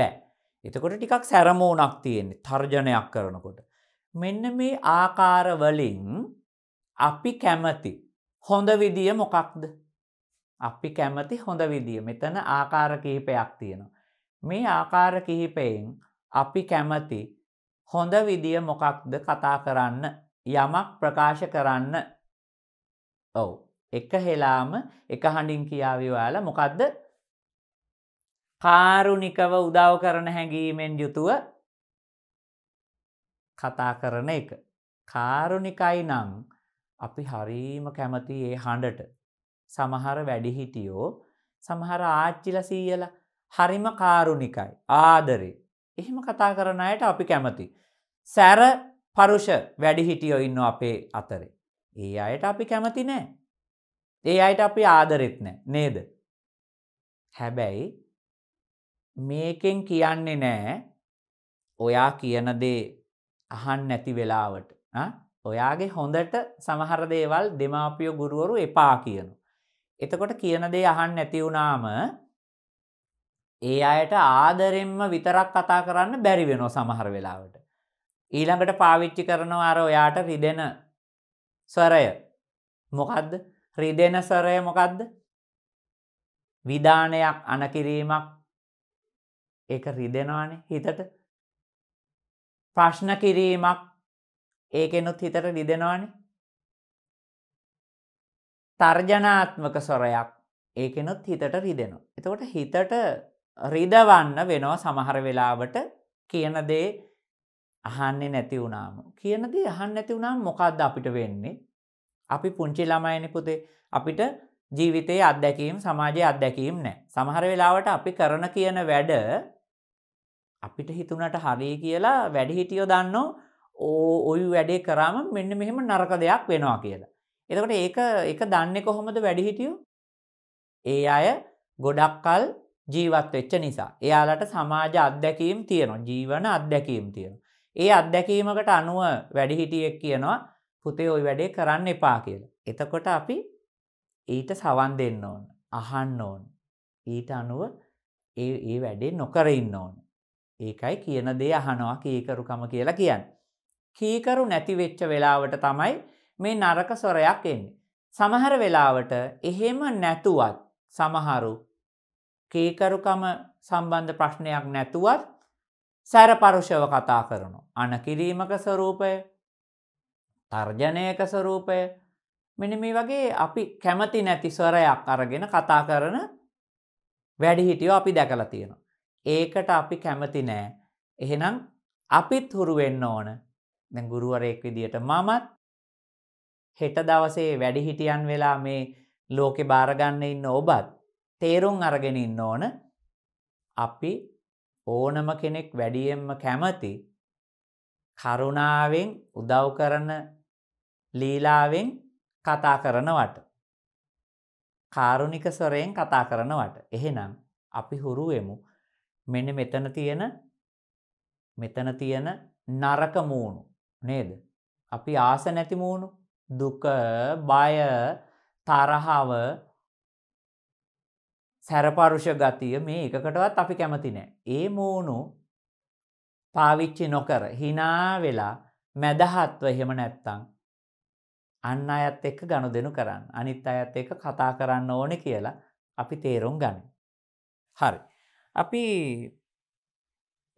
බෑ එතකොට ටිකක් සැරමෝනක් තියෙන්නේ තර්ජනයක් කරනකොට මෙන්න මේ ආකාරවලින් අපි කැමති හොඳ විදිිය මොකක්ද අපි කැමති හොඳ විදිිය මෙතන ආකාර කිහිපයක් තියෙනවා මේ ආකාර කිහිපයෙන් අපි කැමති හොඳ විදිිය මොකක්ද කතා කරන්න යමක් ප්‍රකාශ කරන්න ඔවු එක හෙලාම එක හඬින් කියාවි ඔයාලා මොකද්ද? කාරුණිකව උදව් කරන හැඟීමෙන් යුතුව කතා කරන එක. කාරුණිකයි නම් අපි හරීම කැමති ඒ හඬට. සමහර වැඩිහිටියෝ සමහර ආච්චිලා සීයලා හරිම කාරුණිකයි ආදරේ. එහෙම කතා කරන අයට අපි කැමති. සැර පරුෂ වැඩිහිටියෝ ඉන්න අපේ අතරේ. ඒ අයට අපි කැමති නෑ. ඒ අයට අපි ආදරෙත් නෑ නේද. හැබැයි මේකෙන් කියන්නේ නෑ ඔයා කියන දේ අහන් නැති වෙලාවට ඔයාගේ හොඳට සමහර දේවල් දෙමාපියෝ ගුරුවරු එපා කියනු. එතකොට කියන දේ අහන් නැති වුණාම ඒ අයට ආදරෙන්ම විතරක් කතා කරන්න බැරි වෙනෝ සමහර වෙලාවට. ඊළඟට පාවිච්චි කරනවා අර ඔයාට රිදෙන ස්වරය මොකක්ද රිදෙන ස්වරය මොකද්ද? විදානයක් අන කිරීමක් ඒක රිදෙනවානේ හිතට. ප්‍රශ්න කිරීමක් ඒකෙනුත් හිතට රිදෙනවානේ. තර්ජනාත්මක ස්වරයක් ඒකෙනුත් හිතට රිදෙනවා. එතකොට හිතට රිදවන්න වෙනවා සමහර වෙලාවට කියන දේ අහන්නේ නැති වුණාම කියන දේ අහන්න නැති වුණාම මොකද්ද අපිට වෙන්නේ අපි පුංචි ළමයිනි පුතේ අපිට ජීවිතයේ අත්දැකීම් සමාජයේ අත්දැකීම් නෑ. සමහර වෙලාවට අපි කරන කියන වැඩ අපිට හිතුණට හරිය කියලා වැඩිහිටියෝ දන්නෝ ඕ ඔය වැඩේ කරාම මෙන්න මෙහෙම නරක දෙයක් වෙනවා කියලා. එතකොට ඒක ඒක දන්නේ කොහොමද වැඩිහිටියෝ? ඒ අය ගොඩක්කල් ජීවත් වෙච්ච නිසා. එයාලට සමාජ අත්දැකීම් තියෙනවා. ජීවන අත්දැකීම් තියෙනවා. ඒ අත්දැකීමකට අනුව වැඩිහිටියෙක් කියනවා පුතේ ওই වැඩේ කරන්න එපා කියලා. එතකොට අපි ඊට සවන් දෙන්න ඕන. අහන්න ඕන. ඊට අනුව ඒ ඒ වැඩේ නොකර ඉන්න ඕන. ඒකයි කියන දේ අහනවා කීකරුකම කියලා කියන්නේ. කීකරු නැති වෙච්ච වෙලාවට තමයි මේ නරක සොරයක් එන්නේ. සමහර වෙලාවට එහෙම නැතුවත් සමහරු කීකරුකම සම්බන්ධ ප්‍රශ්නයක් නැතුවත් සැරපරුෂව කතා කරනවා. අනකිරීමක ස්වරූපය තර්ජනයක ස්වරූපය මෙනි මේ වගේ අපි කැමති නැති ස්වරයක් අරගෙන කතා කරන වැඩිහිටියෝ අපි දැකලා තියෙනවා. ඒකට අපි කැමති නෑ. එහෙනම් අපිත් හුරු වෙන්න ඕන. දැන් ගුරුවරයෙක් විදියට මමත් හෙට දවසේ වැඩිහිටියන් වෙලා මේ ලෝකේ බාරගන්න ඉන්න ඔබත් තේරුම් අරගෙන ඉන්න ඕන. අපි ඕනම කෙනෙක් වැඩියෙන්ම කැමති කරුණාවෙන් උදව් කරන ලීලාවෙන් කතා කරනවට. කාරුණික ස්වරයෙන් කතා කරනවට. එහෙනම් අපි හුරුවෙමු මෙන්න මෙතන තියෙන මෙතන තියෙන නරක මූුණු නේද. අපි ආස නැති මූුණු දුක බය තරහාව සැරපරුෂ ගතිය මේ එකකටවත් අපි කැමති නෑ. ඒ මූුණු පාවිච්චි නොකර හිනා වෙලා මැදහත්ව එහෙම නැත්තං අන්න අයත් එක්ක ගනුදෙනු කරන්න අනිත් අයත් එක්ක කතා කරන්න ඕන කියලා අපි තේරුම් ගන්න. හරි. අපි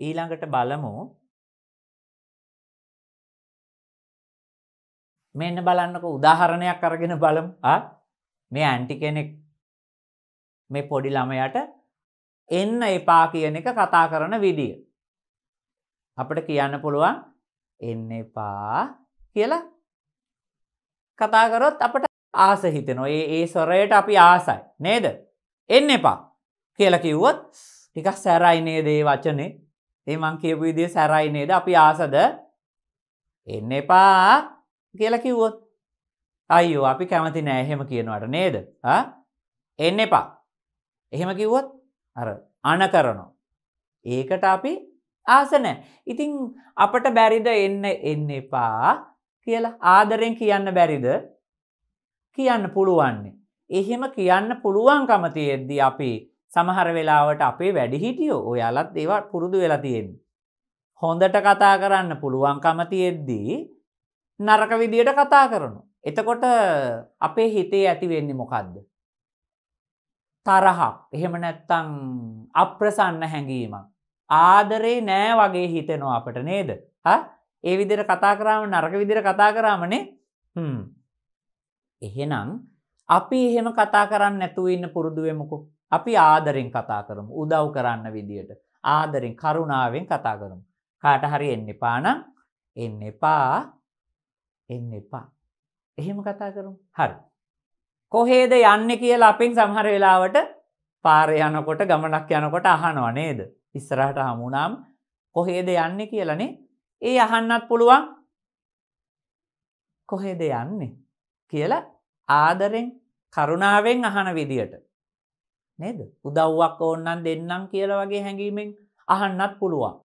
ඊළඟට බලමු මෙන්න බලන්නක උදාහරණයක් අරගෙන බලමු. ආ මේ ඇන්ටි කෙනෙක් මේ පොඩි ළමයාට එන්න එපා කියන එක කතා කරන විදිය. අපිට කියන්න පුළුවන් එන්න එපා කියලා කතාගරොත් අපට ආස හිතෙනවා ඒ ඒ සොරයට අපි ආසයි නේද එන්න එපා කියල කිව්වොත් ටිකක් සැරයිනේ දේ වචනේ ඒ මං කියපු විදිය සැරයිනේද අපි ආසද එන්න එපා කියල කිව්වොත් අයෝ අපි කැමති නෑ එහෙම කියනවට නේද එන්න එපා එහෙම කිව්වොත් අර අන කරනවා ඒකට අපි ආසනෑ ඉතිං අපට බැරිද එන්න එන්න එපා කියලා ආදරෙන් කියන්න බැරිද කියන්න පුළුවන්නේ. එහෙම කියන්න පුළුවන්කම තියෙද්දි අපි සමහර වෙලාවට අපේ වැඩිහිටියෝ ඔයාලත් ඒවා පුරුදු වෙලා තියෙන්නේ. හොඳට කතා කරන්න පුළුවන්කම තියෙද්දී නරක විදියට කතා කරනු. එතකොට අපේ හිතේ ඇතිවෙන්නේ මොකක්ද. තරහක් එහෙම නැත්තං අප්‍රසන්න හැඟීමක්. ආදරේ නෑ වගේ හිතෙනවා අපට නේද? හ? ඒ විදිර කතා කරාම නරක විදිර කතා කරාමනේ එහෙනම් අපි එහෙම කතා කරන්න නැතුව ඉන්න පුරුදුවමුකු අපි ආදරෙන් කතා කරමු උදව් කරන්න විදියට ආදරෙන් කරුණාවෙන් කතා කරමු කාට හරි එන්න එපානම් එන්න එපා එන්න එපා එහෙම කතා කරමු හරි කොහේද යන්න කියලා අපෙන් සමහර වෙලාවට පාර යනකොට ගමනක් යනකොට අහනවා නේද ඉස්සරහට හමුණම් කොහේද යන්න කියලනේ ඒ අහන්නත් පුළුවන් කොහේද යන්නේ කියලා ආදරෙන් කරුණාවෙන් අහන විදියට නේද උදව්වක් ඕන්නන් දෙන්නම් කියලා වගේ හැඟීමෙන් අහන්නත් පුළුවන්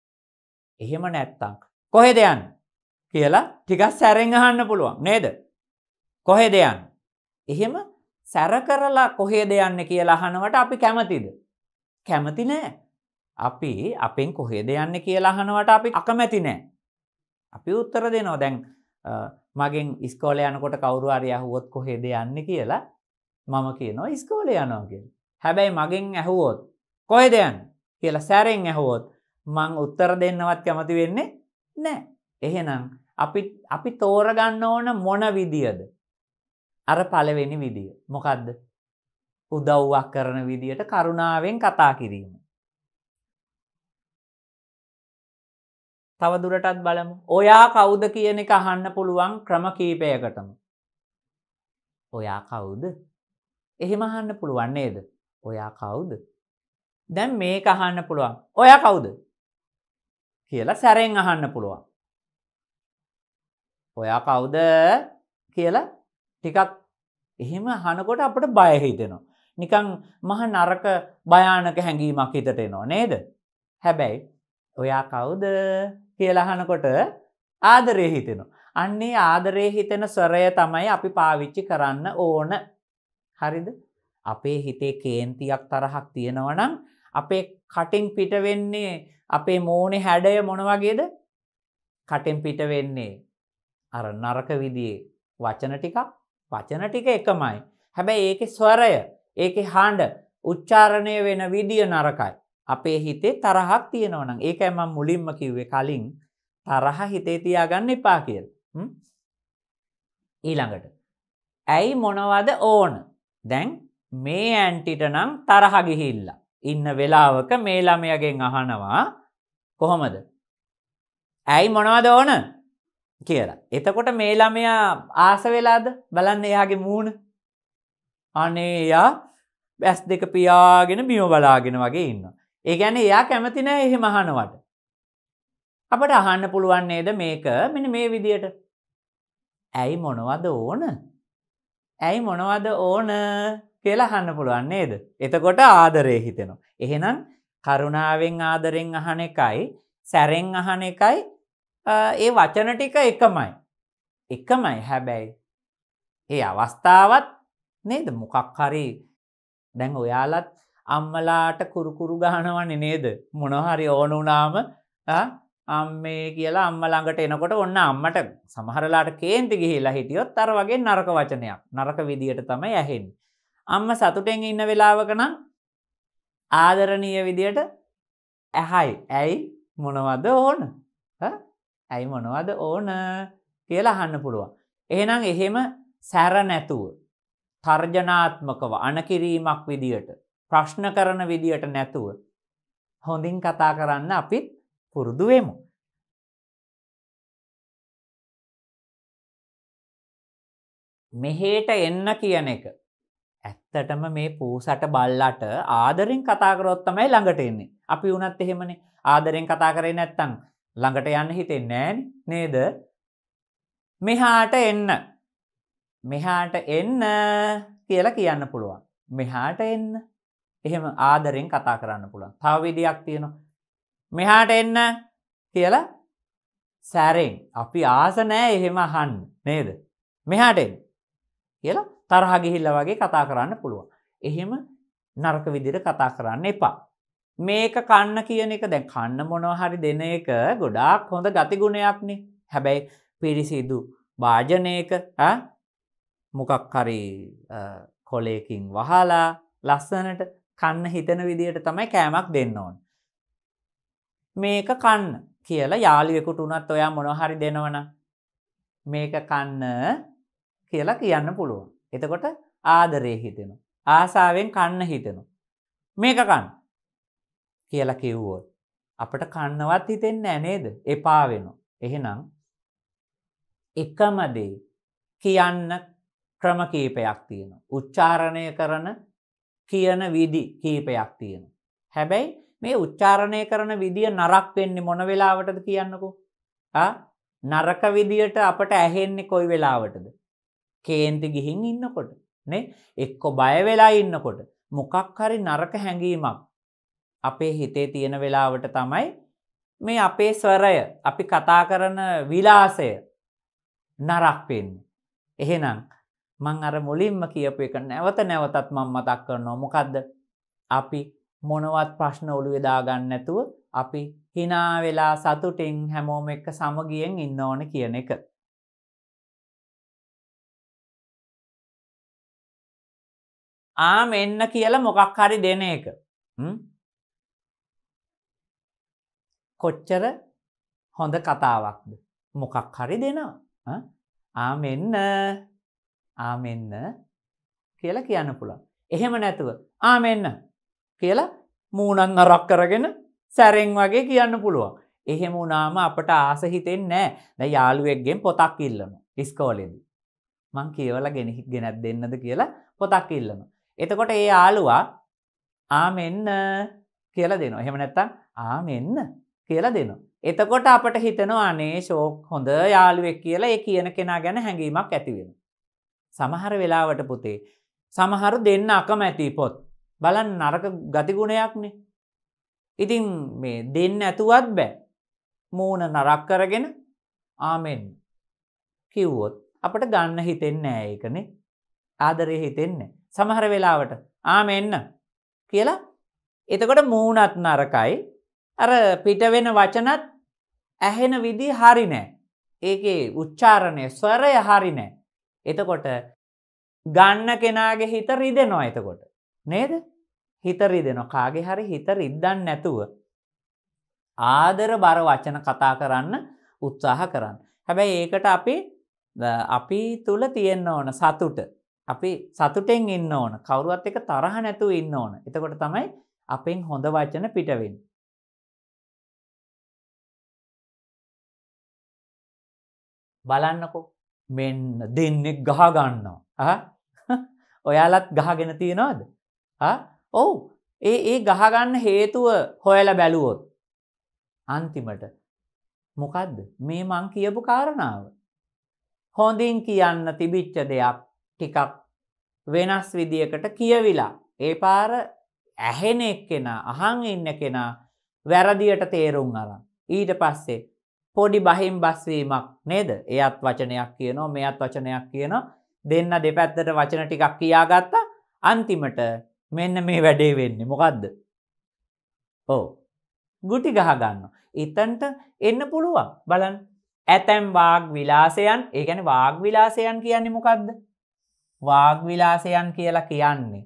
එහෙම නැත්තං කොහෙද යන් කියලා ටිකක් සැරෙන් අහන්න පුළුවන් නේද කොහෙද යන් එහෙම සැර කරලා කොහේද යන්න කියලා අහනවට අපි කැමතිද කැමති නෑ අපි අපෙන් කොහේද යන්න කියලා අහනවට අපි අකමැති නෑ අපි උත්තර දෙනවා දැන් මගෙන් ඉස්කෝල යනකොට කවරුවාරය ඇහුවොත් කොහේද යන්න කියලා මම කියනවා ඉස්කෝල යනවා කියලා. හැබැයි මගෙන් ඇහුවොත් කොහෙද යන්න කියලා සැරෙන් ඇහුවොත් මං උත්තර දෙන්නවත් කැමති වෙන්නේ නෑ. එහෙනම් අපි අපි තෝරගන්න ඕන මොන විදියද? අර පළවෙනි විදිය. මොකද්ද? උදව්වක් කරන විදියට කරුණාවෙන් කතා කිරීම. තවදුරටත් බලමු. ඔයා කවුද කියන එක අහන්න පුළුවන් ක්‍රම කීපයකටම. ඔයා කවුද? එහෙම අහන්න පුළුවන් නේද? ඔයා කවුද? දැන් මේක අහන්න පුළුවන්. ඔයා කවුද? කියලා සැරෙන් අහන්න පුළුවන්. ඔයා කවුද කියලා ටිකක් එහෙම අහනකොට අපට බය හිතෙනවා. නිකන් මහ නරක භයානක හැඟීමක් හිතට එනවා නේද? හැබැයි ඔයා කවුද කියලහනකොට ආදරය හිතෙනවා. අන්නේ ආදරය හිතෙන ස්වරය තමයි අපි පාවිච්චි කරන්න ඕන හරිද අපේ හිතේ කේන්තියක් තරහක් තියෙනවනම් අපේ කටින් පිටවෙන්නේ අපේ මෝනේ හැඩය මොනවගේද කටෙන් පිට වෙන්නේ අර නරක විදියේ වචන ටිකක් වචන ටික එකමයි හැබැයි ඒකේ ස්වරය ඒකේ හාඬ උච්චාරණය වෙන විදිය නරකයි අපේ හිතේ තරහක් තියෙනවනම් ඒකයි මම මුලින්ම කිව්වේ කලින් තරහ හිතේ තියාගන්න එපා කියලා. ඊළඟට ඇයි මොනවද ඕන? දැන් මේ ඇන්ටිට නම් තරහ ගිහිල්ලා ඉන්න වෙලාවක මේ ළමයාගෙන් අහනවා කොහොමද? ඇයි මොනවද ඕන? කියලා. එතකොට මේ ළමයා ආස වෙලාද? බලන්න එයාගේ මූණ. අනේ එයා බැස් දෙක පියාගෙන බිම බලාගෙන වගේ ඉන්න. ඒ ගැන එයා කැමතිනෑ එහෙ මහනවට. අපට අහන්න පුළුවන් නේද මේක මෙන මේ විදියට. ඇයි මොනවද ඕන? ඇයි මොනවද ඕන කියලා හන්න පුළුවන් නේද. එතකොට ආදරය හිතෙනවා. එහෙනම් කරුණාවෙන් ආදරෙන් අහන එකයි සැරෙන් අහන එකයි ඒ වචන ටික එකමයි. එකමයි හැබැයි. ඒ අවස්ථාවත් නේද මොකක් හරි දැන් ඔයාලත් අම්මලාට කුරුකුරු ගහනවන්නේ නේද මොනහරි ඕන වුණාම අම්මේ කියලා අම්ම ළඟට එනකොට ඔන්න අම්මට සමහරලාට කේන්ති ගිහිලා හිටියොත් අර වගේ නරක වචනයක් නරක විදියට තමයි ඇහෙන්නේ. අම්ම සතුටෙන් ඉන්න වෙලාවක නම් ආදරණීය විදියට ඇහයි. ඇයි මොනවද ඕන? ඇයි මොනවද ඕන කියලා අහන්න පුළුවන්. එහෙනම් එහෙම සැර නැතුව තර්ජනාත්මකව අණකිරීමක් විදියට ප්‍රශ්න කරන විදියට නැතුව හොඳින් කතා කරන්න අපිත් පුරුදුවෙමු. මෙහේට එන්න කියන එක. ඇත්තටම මේ පූසට බල්ලට ආදරෙන් කතාකරොත් තමයි ළඟට එන්නේ. අපි වුණත් එහෙමනේ ආදරෙන් කතා කරේ නැත්තම් ළඟට යන්න හිතෙන්නේ නේද? මෙහාට එන්න. මෙහාට එන්න කියලා කියන්න පුළුවන්. මෙහාට එන්න. එහෙම ආදරෙන් කතා කරන්න පුළුවන් තව විදියක් තියෙනවා මෙහාට එන්න කියලා සෑරෙන් අපි ආස නෑ එහෙම හන් නේද මෙහාට එන්න කියලා තරහ ගිහිල්ල වගේ කතා කරන්න පුළුවන් එහෙම නරක විදිර කතා කරන්න එපා මේක කන්න කියන එක දැන් කන්න මොනව හරි දෙන එක ගොඩාක් හොඳ ගතිගුණයක්නේ හැබැයි පිරිසිදු භාජනයක මොකක් හරි කොලයකින් වහලා ලස්සනට කන්න හිතන විදියට තමයි කෑමක් දෙන්න ඕන්. මේක කන්න කියලා යාලිවෙකුට උනත් ඔයා මොනොහරි දෙනවන මේක කන්න කියලා කියන්න පුළුවන්. එතකොට ආදරේ හිතෙන. ආසාාවෙන් කන්න හිතෙනු. මේක කන්න කියලා කිව්වෝත්. අපට කන්නවත් හිතෙන්න ඇනේද එපා වෙන. එහෙනම් එකමදේ කියන්න ක්‍රම කීපයක් තියෙන. උච්චාරණය කරන කියන විදි කීපයක් තියෙන. හැබැයි මේ උච්චාරණය කරන විදිිය නරක් වෙන්නේ මොන වෙලාවටද කියන්නකු. නරක විදියට අපට ඇහෙන්නේ කොයි වෙලාවටද. කේන්ති ගිහින් ඉන්නකොට. නේ එක්කො බයවෙලා ඉන්නකොට. මොකක් හරි නරක හැඟීමක්. අපේ හිතේ තියෙන වෙලාවට තමයි මේ අපේ ස්වරය අපි කතා කරන විලාසය නරක් පෙන්න්නේ. එහෙනම් මං අර මුලින්ම කියපු එක නැවත නැවතත් මං මතක් කරනවා මොකක්ද අපි මොනවත් ප්‍රශ්න ඔළුවේ දාගන්න නැතුව අපි hina වෙලා සතුටින් හැමෝම එක්ක සමගියෙන් ඉන්න ඕන කියන එක. ආ මෙන්න කියලා මොකක් හරි දෙන එක. කොච්චර හොඳ කතාවක්ද මොකක් හරි දෙනවා ආ මෙන්න ආමෙන්න කියල කියන්න පුළන්. එහෙම නැතුව ආමෙන්න කියල මූනං අරක් කරගෙන සැරෙන් වගේ කියන්න පුළුවන්. එහෙම වනාම අපට ආසහිතෙන් නෑ ද යාළුවෙක්ගෙන් පොතක් ඉල්ලන ඉස්කෝලෙදී. මං කියවල ගෙනහි ගෙනැත් දෙන්නද කියලා පොතක් ඉල්ලන. එතකොට ඒ යාලුවා ආමෙන්න කියල දෙනවා. එහෙම නැත්තම් ආමෙන්න කියලා දෙනවා. එතකොට අපට හිතනවා අනේ ශෝක් හොඳ යාළුවෙක් කියලා ඒ කියන කෙනා ගැන හැඟීමක් ඇතිවෙන. සමහර වෙලාවට පුතේ සමහරු දෙන්න අකමැති පොත් බලන් නරක ගතිගුණයක්නේ. ඉතින් මේ දෙන්න ඇතුවත් බෑ මූුණ නරක් කරගෙන ආමෙන් කිව්වොත් අපට ගන්න හිතෙන්න ඒකනේ ආදරය හිතෙන්න සමහර වෙලාවට ආම එන්න කියලා එතකොට මූුණත් නරකයි අර පිටවෙන වචනත් ඇහෙන විදි හරිනෑ ඒකේ උච්චාරණය ස්වරය හරිනෑ එතකොට ගන්න කෙනාගේ හිත රිදෙනවා එතකොට නේද හිතරි දෙන කාගේ හරි හිත රිද්දන්න නැතුව ආදර බර වචන කතා කරන්න උත්සාහ කරන්න හැබැයි ඒකට අපි අපි තුළ තියෙන්න ඕන සතුට අපි සතුටෙන් ඉන්න ඕන කවරුවත් එක තරහ නැතුව ඉන්න ඕන එතකොට තමයි අපෙන් හොඳ වචන පිටවෙන් බලන්නකෝ මෙන්න දෙන්නෙක් ගහගන්නවා ඔයාලත් ගහගෙන තියෙනවද ඔවු ඒ ඒ ගහගන්න හේතුව හොයල බැලුවොත් අන්තිමට මොකදද මේ මං කියපු කාරණාව හොඳින් කියන්න තිබිච්ච දෙයක් ටිකක් වෙනස් විදියකට කියවිලා ඒ පාර ඇහෙන එක් කෙනා අහන් ඉන්න කෙනා වැරදියට තේරුම් අරන් ඊට පස්සේ පොඩි බහිම් බස්වීමක් නේද එයත් වචනයක් කියනවා මෙයත් වචනයක් කියන දෙන්න දෙපැත්තට වචන ටිකක් කියාගත්තා අන්තිමට මෙන්න මේ වැඩේ වෙන්නේ මොකක්ද ඕ ගුටි ගහගන්න එතන්ට එන්න පුළුවන් බලන් ඇතැම් වාග් විලාසයන් ඒගැන වාග් විලාසයන් කියන්නේ මොකක්ද වාග් විලාසයන් කියලා කියන්නේ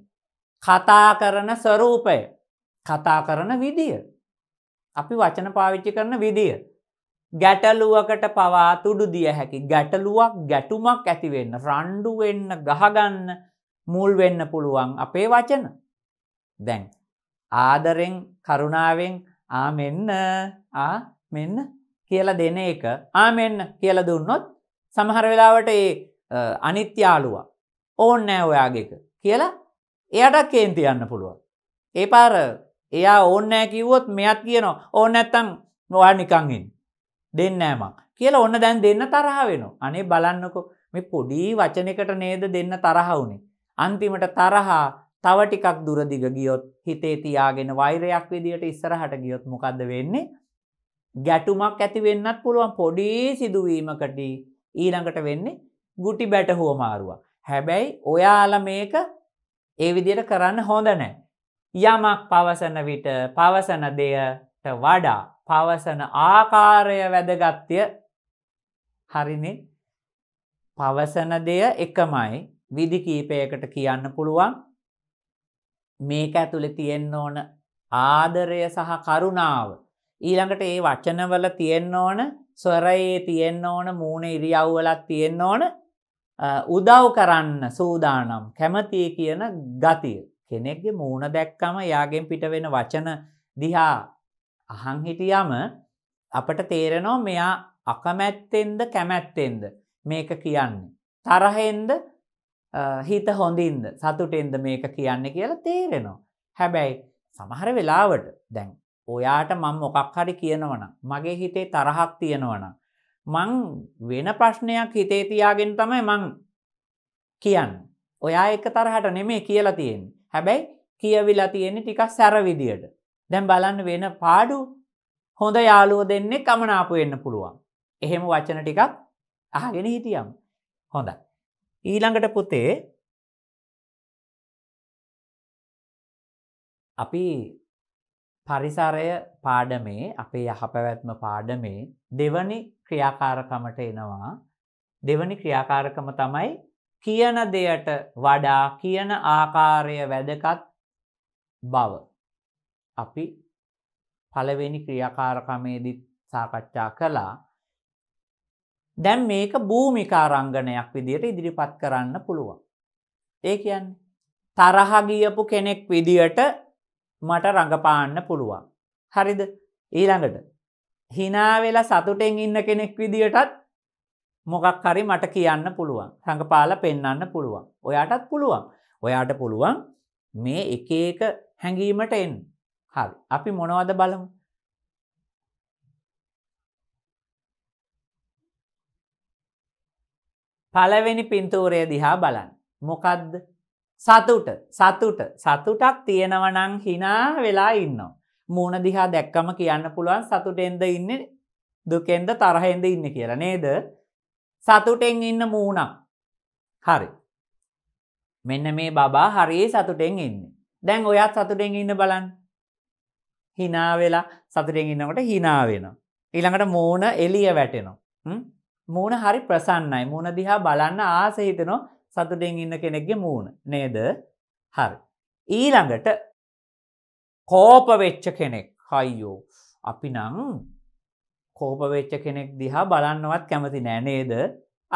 කතා කරන ස්වරූපය කතා කරන විදිය අපි වචන පාවිච්චි කරන විදිය ගැටලුවකට පවා තුඩු දිය හැකි ගැටලුවක් ගැටුමක් ඇතිවෙන්න රණ්ඩු වෙන්න ගහගන්න මුල් වෙන්න පුළුවන් අපේ වචන දැන් ආදරෙන් කරුණාවෙන් ආ මෙන්න ආ මෙන්න කියලා දෙන එක ආ මෙන්න කියලා දුන්නොත් සමහර වෙලාවට ඒ අනිත්‍යයාලුවා ඕන්නෑ ඔයාගේක කියලා එයටක් කේන්ති යන්න පුළුවන් ඒ පාර එයා ඕන්නෑ කිව්වොත් මෙයත් කියනවා ඕන්නැත්තම් නොවා නිකංගින් දෙන්නෑම කියලා ඔන්න දැන් දෙන්න තරහ වෙන. අනේ බලන්නකෝ මේ පොඩි වචනකට නේද දෙන්න තරහ වුනේ. අන්තිමට තරහා තව ටිකක් දුරදිග ගියොත් හිතේ තියාගෙන වෛරයක් විදියට ඉස්සරහට ගියොත් මොකද්ද වෙන්නේ? ගැටුමක් ඇති වෙන්නත් පුළුවන් පොඩි සිදුවීමකට ඊළඟට වෙන්නේ ගුටි බැට හුවමාරුවක්. හැබැයි ඔයාලා මේක ඒ විදියට කරන්න හොඳ නැහැ. යමක් පවසන විට පවසන දෙයට වඩා පවසන ආකාරය වැදගත්ය හරිනේ පවසන දෙය එකමයි විදි කීපයකට කියන්න පුළුවන් මේක ඇතුළේ තියෙන්න ඕන ආදරය සහ කරුණාව ඊළඟට ඒ වචනවල තියෙන්න ඕන ස්වරයේ තියෙන්න ඕන මූණ ඉරියව්වලත් තියෙන්න ඕන උදව් කරන්න සූදානම් කැමතිය කියන ගතිය කෙනෙක්ගේ මූණ දැක්කම යාගෙන් පිට වෙන වචන දිහා අහං හිටියම අපට තේරෙනවා මෙයා අකමැත්තෙන්ද කැමැත්තෙන්ද මේක කියන්නේ. තරහෙන්ද හිත හොඳින්ද සතුටෙන්ද මේක කියන්නේ කියලා තේරෙනවා. හැබැයි සමහර වෙලාවට දැන් ඔයාට මං මොකක් හරි කියනවනම් මගේ හිතේ තරහක් තියෙනවනම් මං වෙන ප්‍රශ්නයක් හිතේ තියාගෙන තමයි මං කියන්න. ඔයා එක තරහට නෙමේ කියලා තියෙන්නේ. හැබැයි කියවිලා තියෙන්නේ ටිකක් සැර විදියට. දැන් බලන්න වෙන පාඩු හොඳ යාලුව දෙන්නේ කමනාපු වෙන්න පුළුවන්. එහෙම වචන ටිකක් අහගෙන හිටියම්. හොඳ. ඊළඟට පුතේ අපි පරිසරය පාඩමේ අපේ යහපැවැත්ම පාඩමේ දෙවනි ක්‍රියාකාරකමට එනවා දෙවනි ක්‍රියාකාරකම තමයි කියන දෙයට වඩා කියන ආකාරය වැදකත් බව. අපි පළවෙනි ක්‍රියාකාරකමේදිත් සාකච්ඡා කළා දැන් මේක භූමිකාරංගනයක් විදියට ඉදිරිපත් කරන්න පුළුවන්. ඒ කියන්නේ තරහ ගියපු කෙනෙක් විදියට මට රඟපාන්න පුළුවන්. හරිද? ඊළඟට hina වෙලා සතුටෙන් ඉන්න කෙනෙක් විදියටත් මොකක් හරි මට කියන්න පුළුවන්. රඟපාලා පෙන්වන්න පුළුවන්. ඔයාටත් පුළුවන්. ඔයාට පුළුවන් මේ එක එක හැඟීමට එන්න. හරි අපි මොනවද බලමු පළවෙනි පින්තූරය දිහා බලන්න මොකක්ද සතුට සතුට සතුටක් තියෙනවනං හිනා වෙලා ඉන්නවා මූුණ දිහා දැක්කම කියන්න පුළුවන් සතුටෙන්ද ඉන්න දුකෙන්ද තරහෙන්ද ඉන්න කියලා නේද සතුටෙන් ඉන්න මූුණක් හරි මෙන්න මේ බබා හරි සතුටෙන් ඉන්න දැන් ඔයත් සතුටෙන් ඉන්න බලන්න හිනාවෙලා සතුරෙන් ඉන්නකොට හිනාවෙනවා. ඊළඟට මූුණ එලිය වැටෙනවා. මූුණ හරි ප්‍රසන්නයි මූුණ දිහා බලන්න ආසහිතනෝ සතුටෙන් ඉන්න කෙනෙක්ගේ මූුණ නේද හරි. ඊළඟට කෝපවෙච්ච කෙනෙක් හයියෝ අපි නං කෝපවෙච්ච කෙනෙක් දිහා බලන්නවත් කැමති නෑ නේද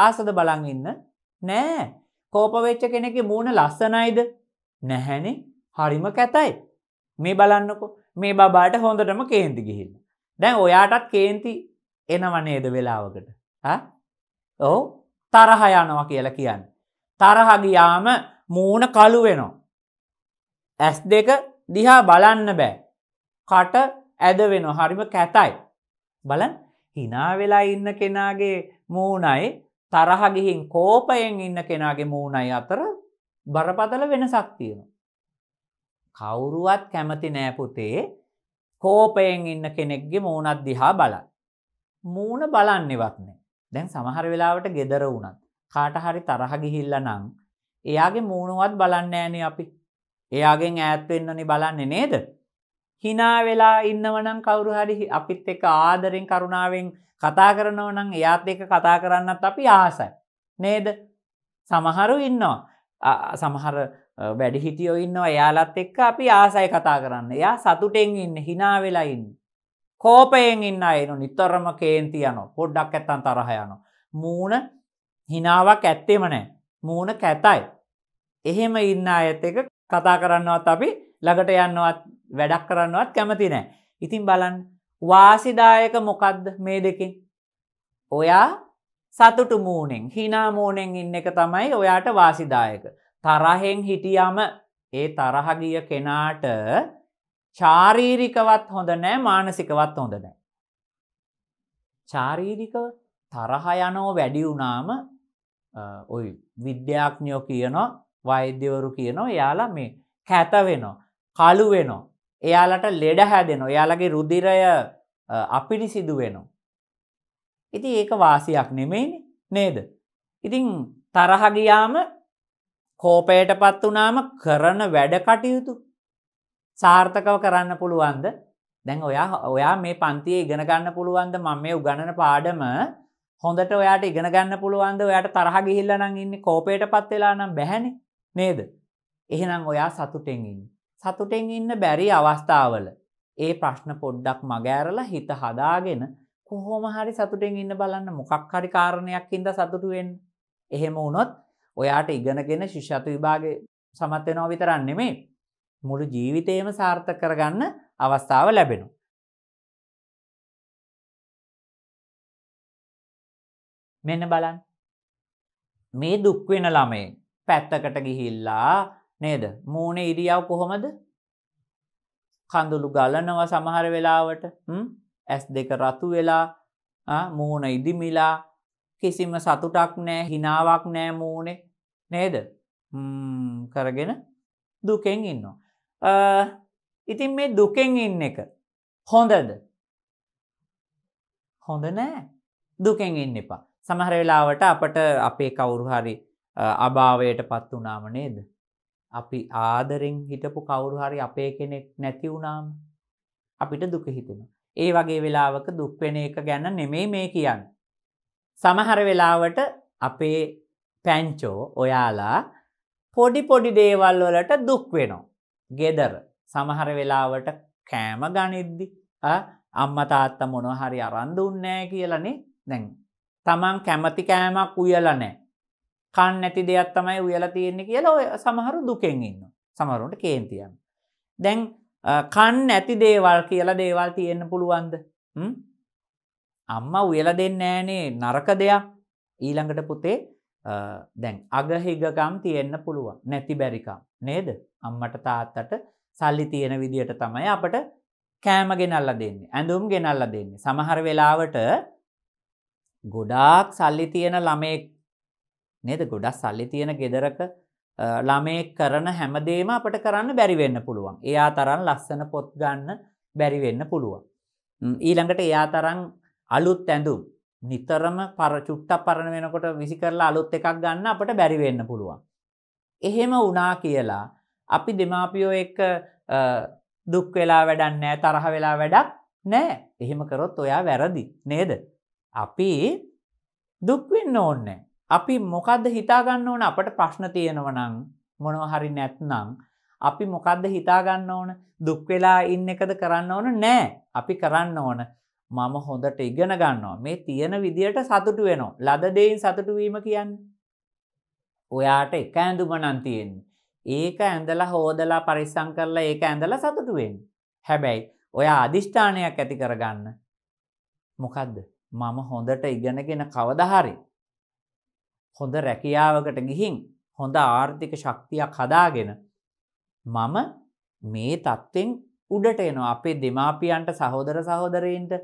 ආසද බලන් ඉන්න නෑ කෝපවෙච්ච කෙනෙක මූුණ ලස්සනයිද නැහැනේ හරිම කැතයි මේ බලන්නකෝ මේ බබාට හොඳටම කේන්ති ගිහිල්ල. දැන් ඔයාටත් කේන්ති එනවනේද වෙලාවකට. ඔහු තරහ යනවා කියලා කියන්න. තරහගයාම මූුණ කළු වෙනවා. ඇස් දෙක දිහා බලන්න බෑ. කට ඇද වෙන හරිම කැතයි. බලන් හිනාවෙලා ඉන්න කෙනාගේ මූුණයි තරහගිහින් කෝපයෙන් ඉන්න කෙනාගේ මූුණයි අතර බරපතල වෙනසක් තියෙනවා. කවුරුවත් කැමති නෑ පුතේ කෝපයෙන් ඉන්න කෙනෙක්ගේ මූණත් දිහා බලන්න. මූණ බලන්නෙවත් නෑ. දැන් සමහර වෙලාවට gedara වුණත් කාට හරි තරහ ගිහිල්ලා නම් එයාගේ මූණවත් බලන්නේ නෑනේ අපි. එයාගෙන් ඈත් වෙන්නනේ බලන්නේ නේද? hina වෙලා ඉන්නව නම් කවුරු හරි අපිත් එක්ක ආදරෙන් කරුණාවෙන් කතා කරනව නම් එයාත් එක්ක කතා කරන්නත් අපි ආසයි. නේද? සමහරු ඉන්නවා. සමහර වැඩිහිටියෝ ඉන්නවා එයාලත් එක්ක අපි ආසය කතා කරන්න යා සතුටෙන් ඉන්න හිනා වෙලා ඉන්න. කෝපයෙන් ඉන්න එනු නිතරම කේන්ති යන පොඩ්ඩක් ඇත්තන් තරහ යන. මූුණ හිනාවක් ඇත්තෙම නෑ මූුණ කැතයි. එහෙම ඉන්න ඇත් එක කතා කරන්නවත් අපි ළඟට යන්නවත් වැඩක් කරන්නවත් කැමති නෑ. ඉතින් බලන් වාසිදායක මොකක්ද මේ දෙකින්. ඔයා සතුටු මූනෙන් හිනා මූනෙන් ඉන්න එක තමයි ඔයාට වාසිදායක. තරහෙන් හිටියම ඒ තරහගිය කෙනාට චාරීරිකවත් හොඳ නෑ මානසිකවත් හොඳ නෑ. චාරීරිකව තරහ යනෝ වැඩි වුණාම ඔයි විද්‍යාඥයෝ කියනෝ වෛද්‍යවරු කියනෝ එයාලා මේ කැත වෙනෝ කළු වෙනෝ එයාලට ලෙඩ හැදෙනෝ එයාලගේ රුදිරය අපිටි සිදු වෙනවා. ඉති ඒක වාසියක් නෙමෙයි නේද. ඉතින් තරහගියාම කෝපයට පත් වනාම කරන වැඩ කටයුතු සාර්ථකව කරන්න පුළුවන්ද දැන් ඔයා ඔයා මේ පන්තිය ඉගෙනගන්න පුළුවන්ද මම මේ උගණන පාඩම හොඳට ඔයාට ඉගෙනගන්න පුළුවන්ද ඔයාට තරහ ගිහිල්ලා නම් ඉන්නේ කෝපයට පත් වෙලා නම් බැහැනේ නේද එහෙනම් ඔයා සතුටෙන් ඉන්න සතුටෙන් ඉන්න බැරි අවස්ථාවල ඒ ප්‍රශ්න පොඩ්ඩක් මගෑරලා හිත හදාගෙන කොහොම හරි සතුටෙන් ඉන්න බලන්න මොකක් හරි කාරණයක් ඉඳ සතුටු වෙන්න එහෙම වුණොත් ඔයාට ඉගෙනගෙන ශිෂ්‍යතු විභාගය සමත් වෙනවා විතරන් නෙමේ මුළු ජීවිතයම සාර්ථක කරගන්න අවස්ථාව ලැබෙනු. මෙන්න බලන් මේ දුක්වෙන ළමේ පැත්තකට ගිහිල්ලා නේද මූුණ ඉරියව් කොහොමද කඳුළු ගලනව සමහර වෙලාවට ඇස් දෙක රතු වෙලා මූුණ ඉදිමිලා කිසිම සතුටක් නෑ හිනාවක් නෑ මූනේ නේද කරගෙන දුකෙන් ඉන්නවා. ඉතින් මේ දුකෙන් ඉන්න එක හොඳද හොඳ නෑ දුකෙන් ඉන්න එපා සමහර වෙලාවට අපට අපේ කවුරු හරි අභාවයට පත් වනාම නේද අපි ආදරෙන් හිටපු කවුරු හරි අපේ කෙනෙක් නැති වුණාම අපිට දුක හිතෙන ඒ වගේ වෙලාවක දුක්වෙන එක ගැන නෙමෙයි මේ කියන්න සමහර වෙලාවට අපේ පැංචෝ ඔයාලා පොඩි පොඩි දේවල් වලට දුක් වෙනවා. ගෙදර සමහර වෙලාවට කෑම ගනිද්දි අම්මා තාත්තා මොනවා හරි අරන් දුන්නේ නැහැ කියලානේ. දැන් Taman කැමති කෑමක් උයලා නැහැ. කන් නැති දෙයක් තමයි උයලා තියෙන්නේ කියලා ඔය සමහරු දුකෙන් ඉන්නවා. සමහරුන්ට කේන්තියක්. දැන් කන් නැති දේවල් කියලා දේවල් තියෙන්න පුළුවන්ද? අම්මා උයලා දෙන්නේ නෑනේ නරක දෙයක්. ඊළඟට පුතේ දැන් අගහිගකම් තියෙන්න පුළුවන්. නැති බැරිකම්. නේද? අම්මට තාත්තට සල්ලි තියෙන විදියට තමයි අපට කෑම ගෙනල්ලා දෙන්නේ. ඇඳුම් ගෙනල්ලා දෙන්නේ. සමහර වෙලාවට ගොඩාක් සල්ලි තියෙන ළමයෙක් නේද? ගොඩක් සල්ලි තියෙන ගෙදරක ළමයෙක් කරන හැමදේම අපට කරන්න බැරි වෙන්න පුළුවන්. එයා තරම් ලස්සන පොත් ගන්න බැරි වෙන්න පුළුවන්. ඊළඟට එයා තරම් අලුත් ඇඳුම් නිතරම පර චුට්ටක් පරණ වෙනකොට විසි කරලා අලුත් එකක් ගන්න අපට බැරි වෙන්න පුළුවන්. එහෙම වුණා කියලා අපි දෙමාපියෝ එක්ක දුක් වෙලා වැඩක් නෑ තරහ වෙලා වැඩක් නෑ එහෙම කරොත් ඔයා වැරදි නේද. අපි දුක්වෙන්න ඕන්නෑ. අපි මොකක්ද හිතාගන්න ඕන අපට ප්‍රශ්න තියෙනවනං මොනවහරි නැත්නම් අපි මොකක්ද හිතාගන්න ඕන දුක්වෙලා ඉන්න එකද කරන්න ඕන නෑ අපි කරන්න ඕන මම හොඳට ඉගෙන ගන්නවා මේ තියෙන විදියට සතුටු වෙනවා ලද දෙයින් සතුටු වීම කියන්නේ ඔයාට එක ඇඳුම නම් තියෙන්නේ ඒක ඇඳලා හොදලා පරිස්සම් කරලා ඒක ඇඳලා සතුටු වෙන්න හැබැයි ඔයා අදිෂ්ඨානයක් ඇති කරගන්න මොකද්ද මම හොඳට ඉගෙනගෙන කවදා හරි හොඳ රැකියාවකට ගිහින් හොඳ ආර්ථික ශක්තියක් හදාගෙන මම මේ தත්ත්වෙන් උඩට එනවා අපේ දෙමාපියන්ට සහෝදර සහෝදරයින්ට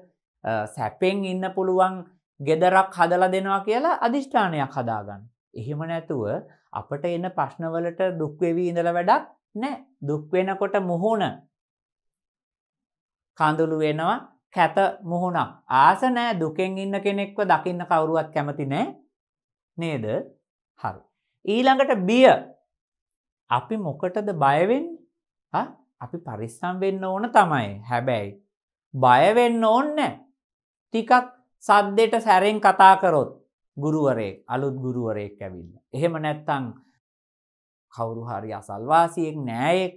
සැපෙන් ඉන්න පුළුවන් ගෙදරක් හදල දෙනවා කියලා අධිෂ්ඨානයක් හදාගන්න. එහෙම නැතුව අපට එන්න ප්‍රශ්නවලට දුක්වෙවී ඉඳල වැඩක් නෑ දුක්වෙනකොට මුහුණ කඳුළු වෙනවා කැත මුහුණක් ආස නෑ දුකෙන් ඉන්න කෙනෙක්ව දකින්න කවුරුවත් කැමති නෑ නේද හරි. ඊළඟට බිය අපි මොකටද බයවෙන් අපි පරිස්සම් වෙන්න ඕන තමයි හැබැයි බයවෙන්න ඕන්නෑ ටිකක් සද්දෙට සැරෙන් කතා කරොත් ගුරුවරයෙක් අලුත් ගුරුවරයෙක් ඇවිල්ල. එහෙම නැත්තං කවුරු හරි අසල්වාසියෙක් නෑයෙක්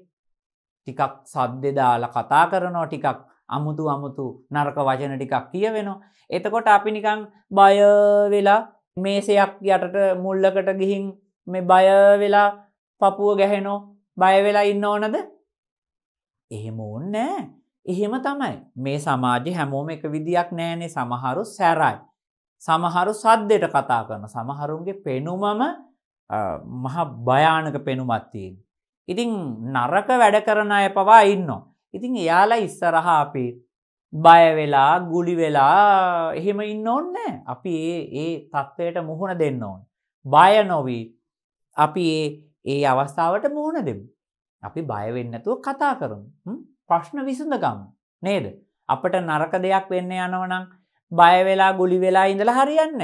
ටිකක් සද්දෙදාල කතා කරනවා ටිකක් අමුතු අමුතු නරක වචන ටිකක් කියවෙනවා. එතකොට අපි නිකං බයවෙලා මේසයක් යටට මුල්ලකට ගිහින් මේ බයවෙලා පපුුව ගැහෙනෝ බයවෙලා ඉන්න ඕනද? එහෙම ඕන්නෑ එහෙම තමයි මේ සමාජය හැමෝම එක විදියක් නෑනේ සමහරු සැරයි. සමහරු සද්දයට කතා කරන සමහරුන්ගේ පෙනුමම මහ භයානක පෙනුමත්තියෙන්. ඉතිං නරක වැඩ කරන අය පවා ඉන්න. ඉතිං එයාලා ඉස්සරහ අපි බයවෙලා ගුලි වෙලා එහෙම ඉන්න ඔන්න අපි ඒ ඒ තත්ත්වයට මුහුණ දෙන්න ඕන්. බය නොවී අපි ඒ අවස්ථාවට මුහුණ දෙමු. අපි බයවෙන්නතුව කතා කරමු. ප්‍රශ්න විසඳගම් නේද අපට නරක දෙයක් වෙන්න යනවනම් බයවෙලා ගොලි වෙලා ඉඳල හරියන්න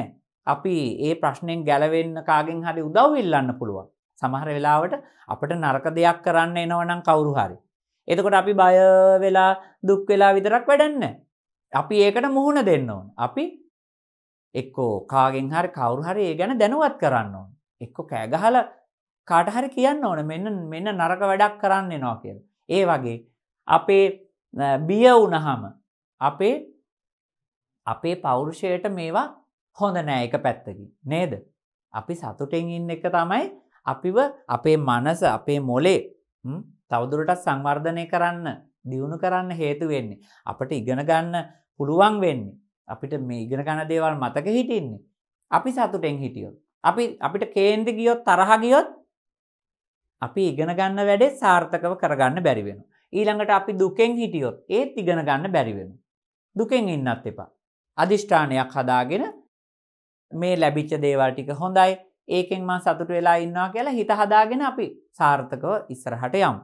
අපි ඒ ප්‍රශ්නයෙන් ගැලවෙන්න කාගෙන් හරි උදව්විල්ලන්න පුළුවන් සමහර වෙලාවට අපට නරක දෙයක් කරන්න එනවනම් කවුරු හරි එතකොට අපි බයවෙලා දුක් වෙලා විතරක් වැඩන්න අපි ඒකට මුහුණ දෙන්න ඕන අපි එක්කෝ කාගෙන් හරි කවුරු හරි ඒ ගැන දැනුවත් කරන්න ඕන එක්කො කෑගහල කාටහරි කියන්න ඕන මෙන්න මෙන්න නරක වැඩක් කරන්න නවා කියලා ඒ වගේ අපේ බිය වනහම අපේ අපේ පෞරුෂයට මේවා හොඳ නෑ එක පැත්තකි නේද අපි සතුටෙන් ඉන්න එක තමයි අපිව අපේ මනස අපේ මොලේ තවදුරටත් සංවර්ධනය කරන්න දියුණු කරන්න හේතු වෙන්නේ අපට ඉගෙන ගන්න පුළුවන් වෙන්නේ අපිට මේ ඉගෙන ගන්න දේවල් මතක හිටින්නේ අපි සතුටෙන් හිටියොත් අපි අපිට කේන්දි ගියොත් තරහ ගියොත් අපි ඉගෙන ගන්න වැඩේ සාර්ථකව කරගන්න බැරි වෙනවා ඊළඟට අපි දුකෙන් හිටියොත් ඒත් ඉගෙන ගන්න බැරිවෙන. දුකෙන් ඉන්නත් එපා. අධිෂ්ඨානයක් හදාගෙන මේ ලැබිච්ච දේවල් ටික හොඳයි ඒකෙන් මං සතුට වෙලා ඉන්නවා කියලා හිත හදාගෙන අපි සාර්ථකව ඉස්සරහට යමු.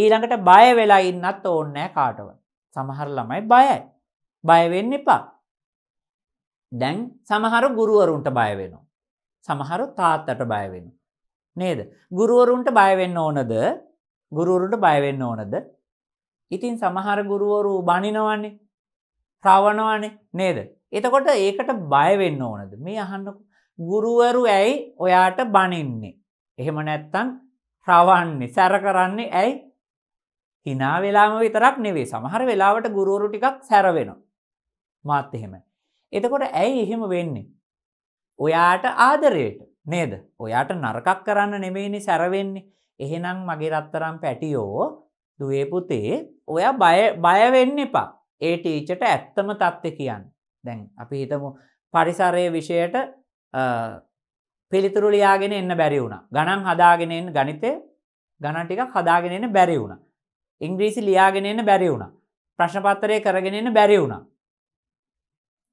ඊළඟට බය වෙලා ඉන්නත් ඕන්නෑ කාටව. සමහර ළමයි බයයි. බය වෙන්න එපා. දැන් සමහර ගුරුවරුන්ට බය වෙනවා. සමහරු තාත්තට බය වෙනවා. නේද? ගුරුවරුන්ට බය වෙන්න ඕනද? ගුරුවරුට බයවෙන්න ඕනද. ඉතින් සමහර ගුරුවරු බනිනවන්නේ ප්‍රවණවනේ නේද. එතකොට ඒකට බයවෙන්න ඕනද. මේ අහන්නකු ගුරුවරු ඇයි ඔයාට බනින්නේ. එහෙම නැත්තන් ප්‍රවන්නේ සැර කරන්නේ ඇයි හිනා වෙලාම විතරක් නෙවේ සමහර වෙලාවට ගුරුවරු ටිකක් සැරවෙනවා. මාත් එහෙම. එතකොට ඇයි එහෙම වෙන්නේ. ඔයාට ආදරයට නේද ඔයාට නරකක් කරන්න නෙමෙයිනි සැරවෙන්නේ එහෙනම් මගේ රත්තරම් පැටියෝ දුවේ පුතේ ඔය බයවෙන්න එපා ඒ ටීචට ඇත්තම තත්ත්ව කියන්න දැන් අපි හිතමු පරිසරය විෂයට පිළිතුරු ලියාගෙන එන්න බැරි වුණ ගණන් හදාගෙන එන්න ගනිතය ගණන් ටිකක් හදාගෙන එන්න බැරි වුණ ඉංග්‍රීසි ලියාගෙන එන්න බැරි වුණ ප්‍රශ්නපත්තරය කරගෙන එන්න බැරි වුණ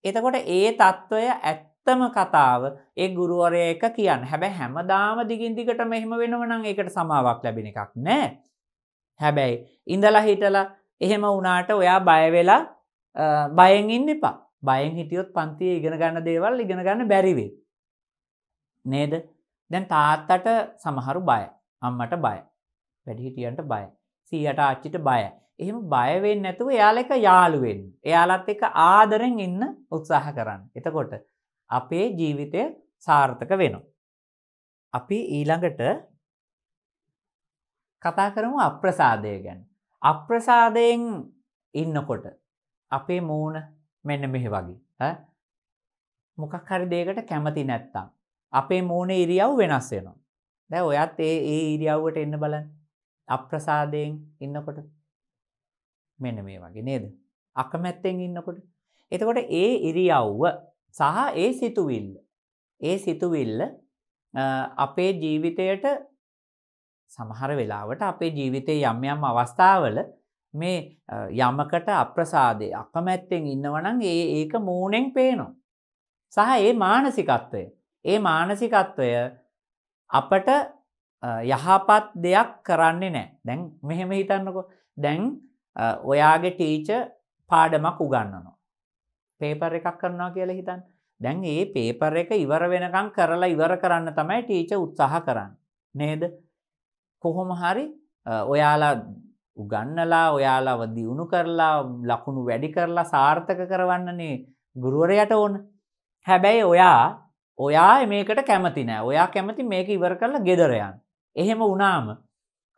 එතකොට ඒ තත්ත්වය ඇත්ත ඇත්තම කතාව ඒ ගුරුවරය එක කියන්න හැබැ හැමදාම දිගින් දිගට මෙහෙම වෙනවනම් ඒකට සමාවක් ලැබෙන එකක් නෑ හැබැයි ඉඳලා හිටලා එහෙම වනාට ඔයා බයවෙලා බයෙන් ඉන්න එපා බයෙන් හිටියොත් පන්තිය ඉගෙන ගන්න දේවල් ඉගෙන ගන්න බැරිවේ. නේද දැන් තාත්තට සමහරු බය අම්මට බය වැඩිහිටියන්ට බය සීයට ආච්චිට බය එහෙම බයවෙන් නැතුව එයාල එක යාළුවෙන් එයාලත් එක ආදරෙන් ඉන්න උත්සාහ කරන්න එතකොට අපේ ජීවිතය සාර්ථක වෙනවා. අපි ඊළඟට කතා කරමු අප්‍රසාදය ගැන. අප්‍රසාදයෙන් ඉන්නකොට අපේ මූුණ මෙන්න මෙහෙ වගේ. මොකක් හරිදේකට කැමති නැත්තම්. අපේ මූුණ ඉරියව් වෙනස් වෙනවා. දැ ඔයත් ඒ ඒ ඉරියව්වට එන්න බලන් අප්‍රසාදයෙන් ඉන්නකොට මෙන්න මේ වගේ නේද. අකමැත්තෙන් ඉන්නකොට. එතකොට ඒ ඉරියව්ව සහ ඒ සිතුවිල්ල. ඒ සිතුවිල්ල අපේ ජීවිතයට සමහර වෙලාවට අපේ ජීවිතය යම් යම් අවස්ථාවල මේ යමකට අප්‍රසාදය අකමැත්තෙන් ඉන්නවනම් ඒ ඒක මූනෙන් පේනවා. සහ ඒ මානසිකත්වය. ඒ මානසිකත්වය අපට යහපත් දෙයක් කරන්නේ නෑ දැන් මෙහෙම හිතන්නකො දැන් ඔයාගේ ටීච පාඩමක් උගන්නනවා. පේපර් එකක් කරනවා කියලා හිතන් දැන් ඒ පේපර් එක ඉවර වෙනකම් කරලා ඉවර කරන්න තමයි ටීච උත්සාහ කරන්න නේද කොහොම හරි ඔයාලා උගන්නලා ඔයාලාව දියුණු කරලා ලකුණු වැඩි කරලා සාර්ථක කරවන්නනේ ගුරුවරයට ඕන හැබැයි ඔයා ඔයා මේකට කැමති නෑ ඔයා කැමති මේක ඉවර කරලා ගෙදරයන් එහෙම වනාම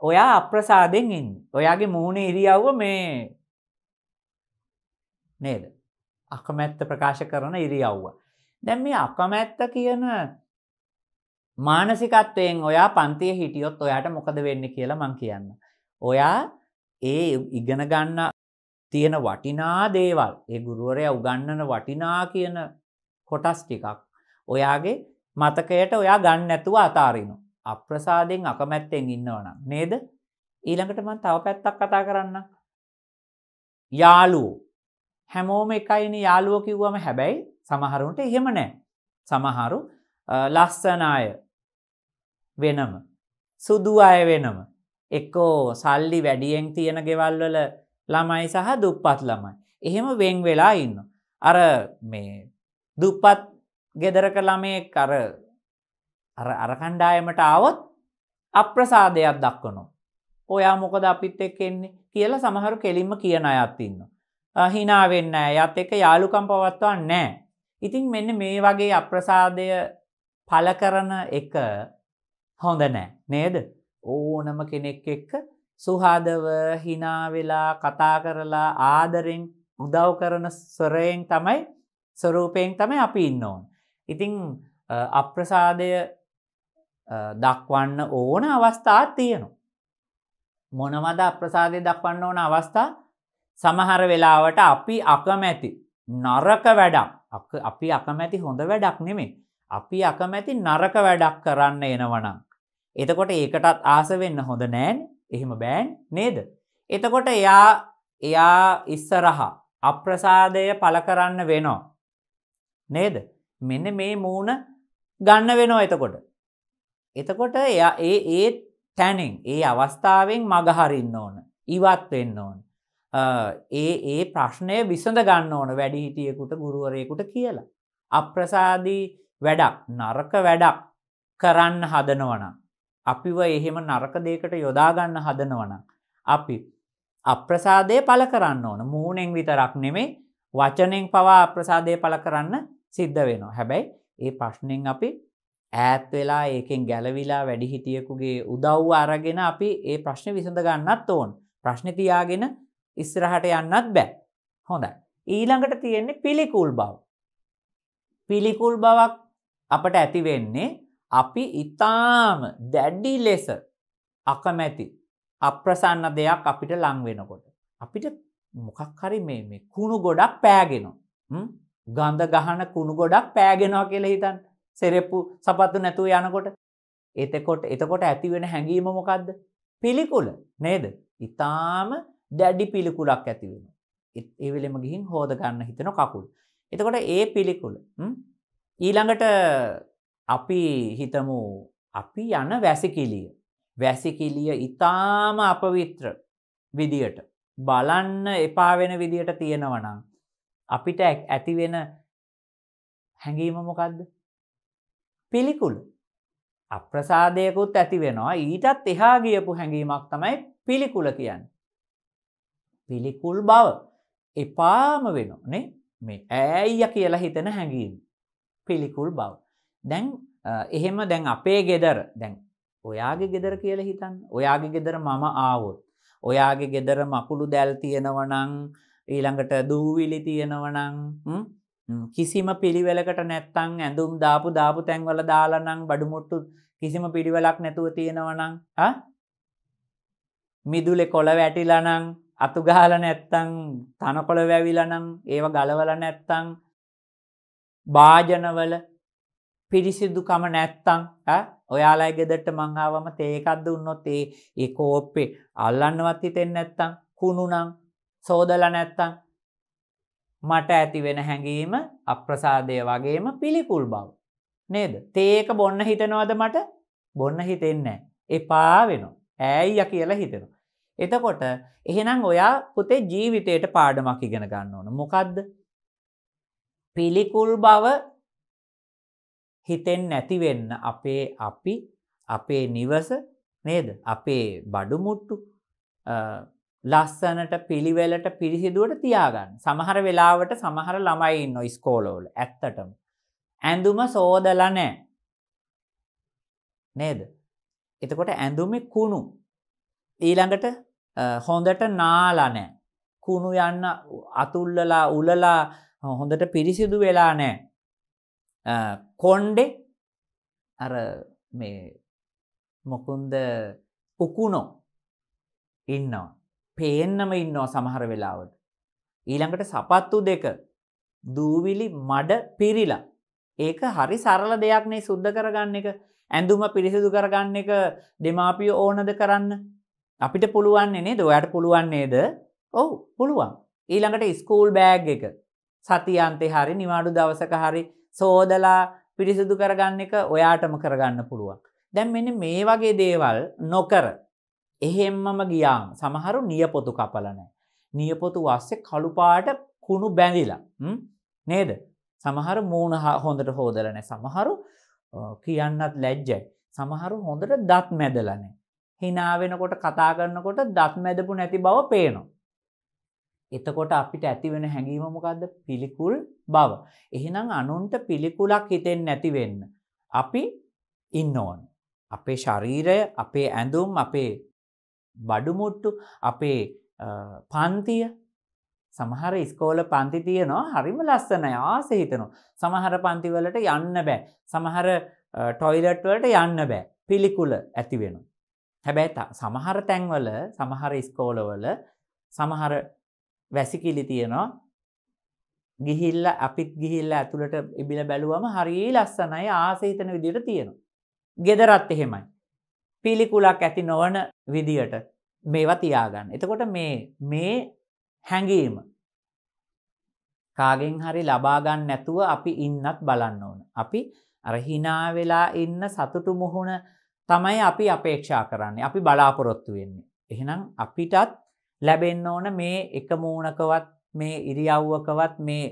ඔයා අප්‍රසාදෙන් ඉන්න ඔයාගේ මුහුණ ඉරියව්ව මේ නේද අකමැත්ත ප්‍රකාශ කරන ඉරියව්ව. දැන් මේ අකමැත්ත කියන මානසිකත්වයෙන් ඔයා පන්තිය හිටියොත් ඔයාට මොකද වෙන්න කියලා මං කියන්න. ඔයා ඒ ඉගෙන ගන්න තියෙන වටිනා දේවල් ඒ ගුරුවරය උගන්නන වටිනා කියන කොටස් ටිකක් ඔයාගේ මතකයට ඔයා ගන්න ඇතුව අතාරිනු. අප්‍රසාදයෙන් අකමැත්තෙන් ඉන්නවනම් නේද ඊළඟට මන් තව පැත්තක් කතා කරන්න. යාලුවෝ හැමෝම එකයින යාලුව කිව්වම හැබැයි සමහරුන්ට එහෙම නෑ සමහරු ලස්සනාය වෙනම සුදු අය වෙනම එක්කෝ සල්ලි වැඩියෙන් තියෙන ගෙවල්වල ළමයි සහ දුප්පත් ළමයි එහෙම වෙන් වෙලා ඉන්න අර මේ දුප්පත් ගෙදරක ළමය කර අරකණ්ඩායමට ආවොත් අප්‍රසාධයක් දක්වනු ඔයා මොකද අපිත් එක් එන්නේ කියල සමහරු කෙලින්ම කියන අයත්තින්නවා හිනාවෙන්න යත් එක යාළුකම් පවත්වන්න නෑ. ඉතින් මෙන්න මේ වගේ අප්‍රසාදය පල කරන එක හොඳ නෑ නේද ඕනම කෙනෙක් එක්ක සුහාදව හිනාවෙලා කතා කරලා ආදරෙන් උදව් කරන ස්වරයෙන් තමයි ස්වරූපයෙන් තමයි අපි ඉන්න ඕන්. ඉතිං අප්‍රසාදය දක්වන්න ඕන අවස්ථාත් තියනවා. මොනවද අප්‍රසාදය දක්වන්න ඕන අවස්ථා සමහර වෙලාවට අපි අකමැති නරක වැඩක් අපි අකමැති හොඳ වැඩක් නෙමේ අපි අකමැති නරක වැඩක් කරන්න එනවනම්. එතකොට ඒකටත් ආස වෙන්න හොඳ නෑන් එහෙම බෑන් නේද. එතකොට එයා එයා ඉස්සරහා අප්‍රසාදය පල කරන්න වෙනෝ. නේද මෙන්න මේ මූුණ ගන්න වෙනෝ එතකොට. එතකොට එයා ඒ ඒ තැනෙන් ඒ අවස්ථාවෙන් මගහරින්න ඕන ඉවත් වෙන්න ඕන. ඒ ඒ ප්‍රශ්නය විසඳ ගන්න ඕන වැඩිහිටියකුට ගුරුවරයකුට කියලා. අප්‍රසාදී වැඩක් නරක වැඩක් කරන්න හදනවන. අපිව එහෙම නරක දෙකට යොදාගන්න හදනවන. අපි අප්‍රසාදය පල කරන්න ඕන මූනෙන් විතරක් නෙමේ වචනෙන් පවා අප්‍රසාදය පල කරන්න සිද්ධ වෙනවා. හැබැයි ඒ ප්‍රශ්නෙන් අපි ඈත් වෙලා ඒකෙන් ගැලවිලා වැඩිහිටියකුගේ උදව් අරගෙන අපි ඒ ප්‍රශ්න විසඳ ගන්නත් ඕන් ප්‍රශ්න තියාගෙන ඉස්සරහට යන්නත් බෑ. හොඳයි. ඊළඟට තියෙන්නේ පිළිකුල් බව. පිළිකුල් බවක් අපට ඇති වෙන්නේ අපි ඊටාම දැඩි ලෙස අකමැති අප්‍රසන්න දෙයක් අපිට ලං වෙනකොට අපිට මොකක් හරි මේ මේ කුණු ගොඩක් පෑගෙනවා. හ්ම්? ගඳ ගහන කුණු ගොඩක් පෑගෙනවා කියලා හිතන්න. සෙරෙප්පු සපත්තු නැතුව යනකොට එතකොට එතකොට ඇතිවෙන හැඟීම මොකක්ද? පිළිකුල නේද? ඊටාම දැඩි පිළිකුලක් ඇති වෙන. ඒවෙලෙම ගිහින් හෝද ගන්න හිතන කකුල්. එතකොට ඒ පිළිකුල. ඊළඟට අපි හිතමු අපි යන වැසිකිලිය. වැසිකිලිය ඉතාම අපවිත්‍ර විදියට. බලන්න එපාවෙන විදියට තියෙනවනම්. අපිට ඇතිවෙන හැඟීම මොකක්ද. පිළිකුල්. අප්‍රසාදයකුත් ඇති වෙනවා ඊටත් එහා ගියපු හැඟීමක් තමයි පිළිකුල කියන්න. පිළිකුල් බව එපාම වෙනනේ මේ ඇයිය කියලා හිතන හැඟීම් පිළිකුල් බව. දැන් එහෙම දැන් අපේ ගෙදර දැන් ඔයාගේ ගෙදර කියල හිතන් ඔයාගේ ගෙදර මම ආවොත්. ඔයාගේ ගෙදර මකුළු දැල් තියෙනවනං ඊළඟට දූවිලි තියෙනවනං කිසිම පිළිවෙලකට නැත්තං ඇඳුම් දාපු දාපු තැන්වල දාලනං බඩුමුට්ටු කිසිම පිළිවෙලක් නැතුව තියෙනවනං මිදුලෙ කොළ වැටිලනං අතු ගහලා නැත්තම් තනකොළ වැවිලා නම් ඒව ගලවලා නැත්තම් වාජනවල පිරිසිදුකම නැත්තම් ඔයාලා ගෙදරට මං ආවම තේ එකක් දුන්නොත් ඒ ඒ කෝප්පේ අල්ලන්නවත් හිතෙන්නේ නැත්තම් කුණු නම් සෝදලා නැත්තම් මට ඇති වෙන හැඟීම අප්‍රසාදය වගේම පිළිකුල් බව නේද තේක බොන්න හිතනවද මට බොන්න හිතෙන්නේ එපා වෙනවා ඇයිය කියලා හිතෙනවා එතකොට එහෙනම් ඔයා පුතේ ජීවිතයට පාඩමක් ඉගෙන ගන්න ඕන මොකක්ද පිළිකුල් බව හිතෙන් නැතිවෙන්න අපේ අපි අපේ නිවස නේද අපේ බඩුමුට්ටු ලස්සනට පිළිවෙලට පිරිසිදුවට තියාගන්න සමහර වෙලාවට සමහර ළමයි ඉන්න ඉස්කෝලෝල ඇත්තටම ඇඳුම සෝදල නෑ නේද එතකොට ඇඳුමෙ කුණු ඊළඟට හොඳට නාලනෑ කුණු යන්න අතුල්ලලා උලලා හොඳට පිරිසිදු වෙලා නෑ කොන්්ඩෙ අර මේ මොකුන්ද උකුණෝ ඉන්නවා පේන්නම ඉන්නවා සමහර වෙලාවට ඊළඟට සපත්තු දෙක දූවිලි මඩ පිරිලා ඒක හරි සරල දෙයක්නේ සුද්ධ කරගන්න එක ඇඳුම පිරිසිදු කරගන්න එක දෙමාපිය ඕනද කරන්න අපිට පුළුවන්නේ නේද ඔයාට පුළුවන් නේද? ඔව් පුළුවන්. ඊළඟට ස්කූල් බෑග් එක සතියන්තේ හරි නිවාඩු දවසක හරි සෝදලා පිරිසිදු කරගන්න එක ඔයාටම කරගන්න පුළුවන්. දැන් මෙන්න මේ වගේ දේවල් නොකර එහෙම්මම ගියාම සමහරු නියපොතු කපලා නැහැ. නියපොතු වාස්සේ කළු පාට කුණු බැඳිලා. නේද? සමහර මූණ හොඳට හොදලා නැහැ. සමහරු කියන්නත් ලැජ්ජයි. සමහරු හොඳට දත් මැදලා නැහැ. හිනාවෙනකොට කතා කරනකොට දත් මැදපු නැති බව පේනවා. එතකොට අපිට ඇතිවෙන හැඟීමමකක්ද පිළිකුල් බව. එහෙනම් අනුන්ට පිළිකුලක් හිතෙන් නැතිවෙන්න. අපි ඉන්න ඕන. අපේ ශරීරය අපේ ඇඳුම් අපේ බඩුමුට්ටු අපේ පන්තිය සමහර ස්කෝල පන්ති තියනවා හරිම ලස්සනය ආස හිතනවා. සමහර පන්තිවලට යන්න බෑ. සමහර ටොයිලට්වලට යන්න බෑ. පිළිකුල ඇතිවෙනවා. හැබැයි සමහර තැන්වල සමහර ස්කෝලවල සමහර වැසිකිලි තියෙනවා ගිහිල්ල අපිත් ගිහිල්ල ඇතුළට එබිල බැලුවම හරි ලස්සනයි ආසහිතන විදිට තියෙනවා. ගෙදරත් එහෙමයි. පිළිකුලක් ඇති නොවන විදියට මේවා තියාගන්න. එතකොට මේ මේ හැඟීම කාගෙන් හරි ලබාගන්න නැතුව අපි ඉන්නත් බලන්න ඕන. අපි අරහිනා වෙලා ඉන්න සතුටු මුහුණ තමයි අපි අපේක්ෂා කරන්නේ අපි බලාපොරොත්තු වෙන්නේ. එහෙනම් අපිටත් ලැබෙන්න ඕන මේ එක මූණකවත් මේ ඉරියව්වකවත් මේ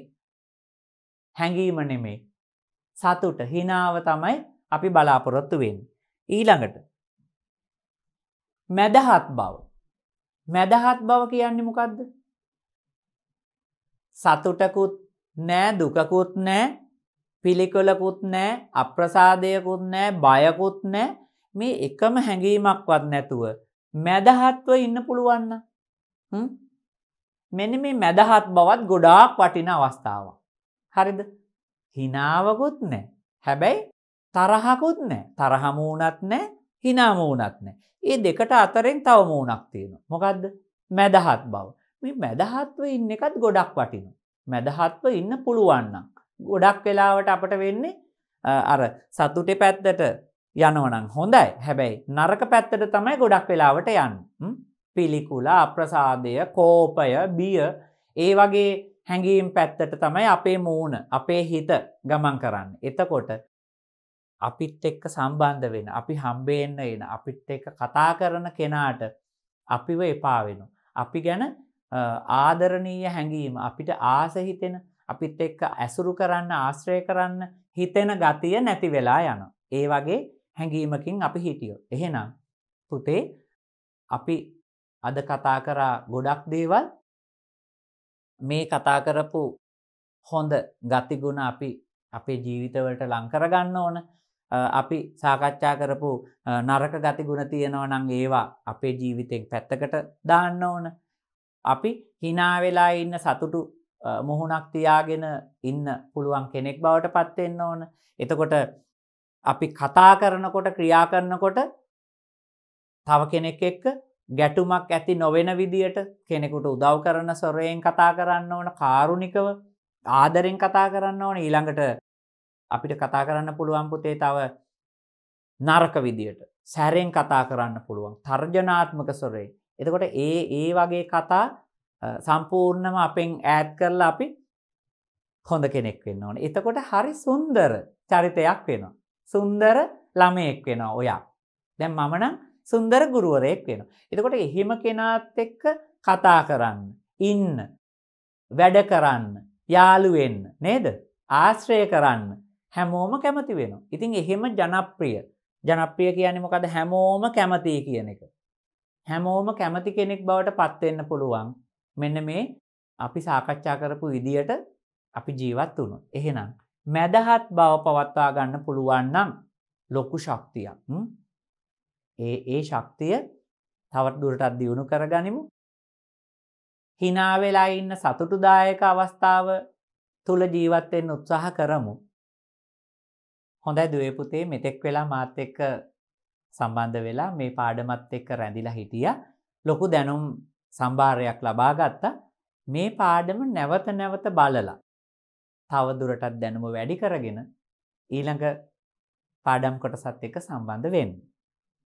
හැඟීම නෙමේ. සතුට හිනාව තමයි අපි බලාපොරොත්තු වෙන්නේ. ඊළඟට මැදහත් බව. මැදහත් බව කියන්නේ මොකද්ද? සතුටකුත් නෑ දුකකුත් නෑ පිළිකොලකුත් නෑ අප්‍රසාදයකුත් නෑ බයකුත් නෑ මේ එකම හැඟීමක්වත් නැතුව මැදහත්ව ඉන්න පුළුවන්න මෙනි මේ මැදහත් බවත් ගොඩාක් වටින අවස්ථාව. හරිද හිනාවකුත් නෑ හැබැයි තරහකුත් නෑ තරහමූනත් නෑ හිනාමූනත් නෑ ඒ දෙකට අතරෙන් තවමූනක් තියෙන මොකක්ද මැදහත් බව මේ මැදහත්ව ඉන්න එකත් ගොඩක් වටිනු මැදහත්ව ඉන්න පුළුවන්නම් ගොඩක් වෙලාවට අපට වෙන්නේ අර සතුටේ පැත්තට යනවනම් හොඳයි හැබැයි නරක පැත්තට තමයි ගොඩක් වෙලාවට යන්න. පිළිකුල අප්‍රසාදය කෝපය බිය ඒ වගේ හැඟීම් පැත්තට තමයි අපේ මූුණ අපේ හිත ගමන් කරන්න. එතකොට අපිත් එක්ක සම්බන්ධ වෙන අපි හම්බේන්න එන අපිත් එක්ක කතා කරන කෙනාට අපිව එපාවෙනු. අපි ගැන ආදරණීය හැඟීම අපිට ආසහිතෙන අපිත් එක්ක ඇසුරු කරන්න ආශ්‍රය කරන්න හිතෙන ගතිය නැති වෙලා යන. ඒ වගේ හැඟීමකින් අපි හිටියෝ. එහෙනම් පුතේ අපි අද කතා කරා ගොඩක් දේවල් මේ කතා කරපු හොඳ ගතිගුණ අපි අපේ ජීවිතවලට ලංකර ගන්න ඕන අපි සාකච්ඡා කරපු නරක ගතිගුණ තියෙනව නම් ඒවා අපේ ජීවිතෙන් පැත්තකට දාන්න ඕන අපි හිනා වෙලා ඉන්න සතුටු මුහුණක් තියාගෙන ඉන්න පුළුවන් කෙනෙක් බවට පත්වෙන්න ඕන එතකොට අපි කතා කරනකොට ක්‍රියා කරනකොට තව කෙනෙක් එක්ක ගැටුමක් ඇති නොවෙන විදියට කෙනෙකුට උදව් කරන සොරයෙන් කතා කරන්න ඕන කාරුණිකව ආදරෙන් කතා කරන්න ඕන ඊළඟට අපිට කතා කරන්න පුළුවන් පුතේ තව නරක විදියට සැරෙන් කතා කරන්න පුළුවන් තර්ජනාත්මක සොරේ එතකොට ඒ ඒ වගේ කතා සම්පූර්ණම අපෙන් ඈත් කරලා අපි හොඳ කෙනෙක් වෙන්න ඕන එතකොට හරි සුන්දර චරිතයක් වෙනවා සුන්දර ළමයෙක් වෙන ඔයා. දැන් මමනම් සුන්දර ගුරුවරයෙක් වෙන. එතකොට එහෙම කෙනාත් එක්ක කතා කරන්න. ඉන්න. වැඩ කරන්න. යාළුවෙන්න නේද. ආශ්‍රය කරන්න. හැමෝම කැමති වෙන. ඉතින් එහෙම ජනප්‍රිය. ජනප්‍රිය කියන්නේ මොකද හැමෝම කැමතිය කියන එක. හැමෝම කැමති කෙනෙක් බවට පත්වෙන්න පුළුවන්. මෙන්න මේ අපි සාකච්ඡා කරපු විදියට අපි ජීවත් වුණු. එහෙනම් මැදහත් බව පවත්වා ගන්න පුළුවන් නම් ලොකු ශක්තියක්. ඒ ඒ ශක්තිය තවත් දුරටත් දියුණු කරගනිමු. හිනාවෙලා ඉන්න සතුටුදායක අවස්ථාව තුළ ජීවත්වෙන් උත්සාහ කරමු. හොඳයි දුවපුතේ මෙතෙක් වෙලා මාත් එක්ක සම්බන්ධ වෙලා මේ පාඩමත් එක්ක රැඳිලා හිටිය ලොකු දැනුම් සම්භාරයක් ලබාගත්ත මේ පාඩම නැවත නැවත බලලා තවදුරටත් දැනුම වැඩි කරගෙන ඊළඟ පාඩම් කොටසත් එක්ක සම්බන්ධ වෙන්න.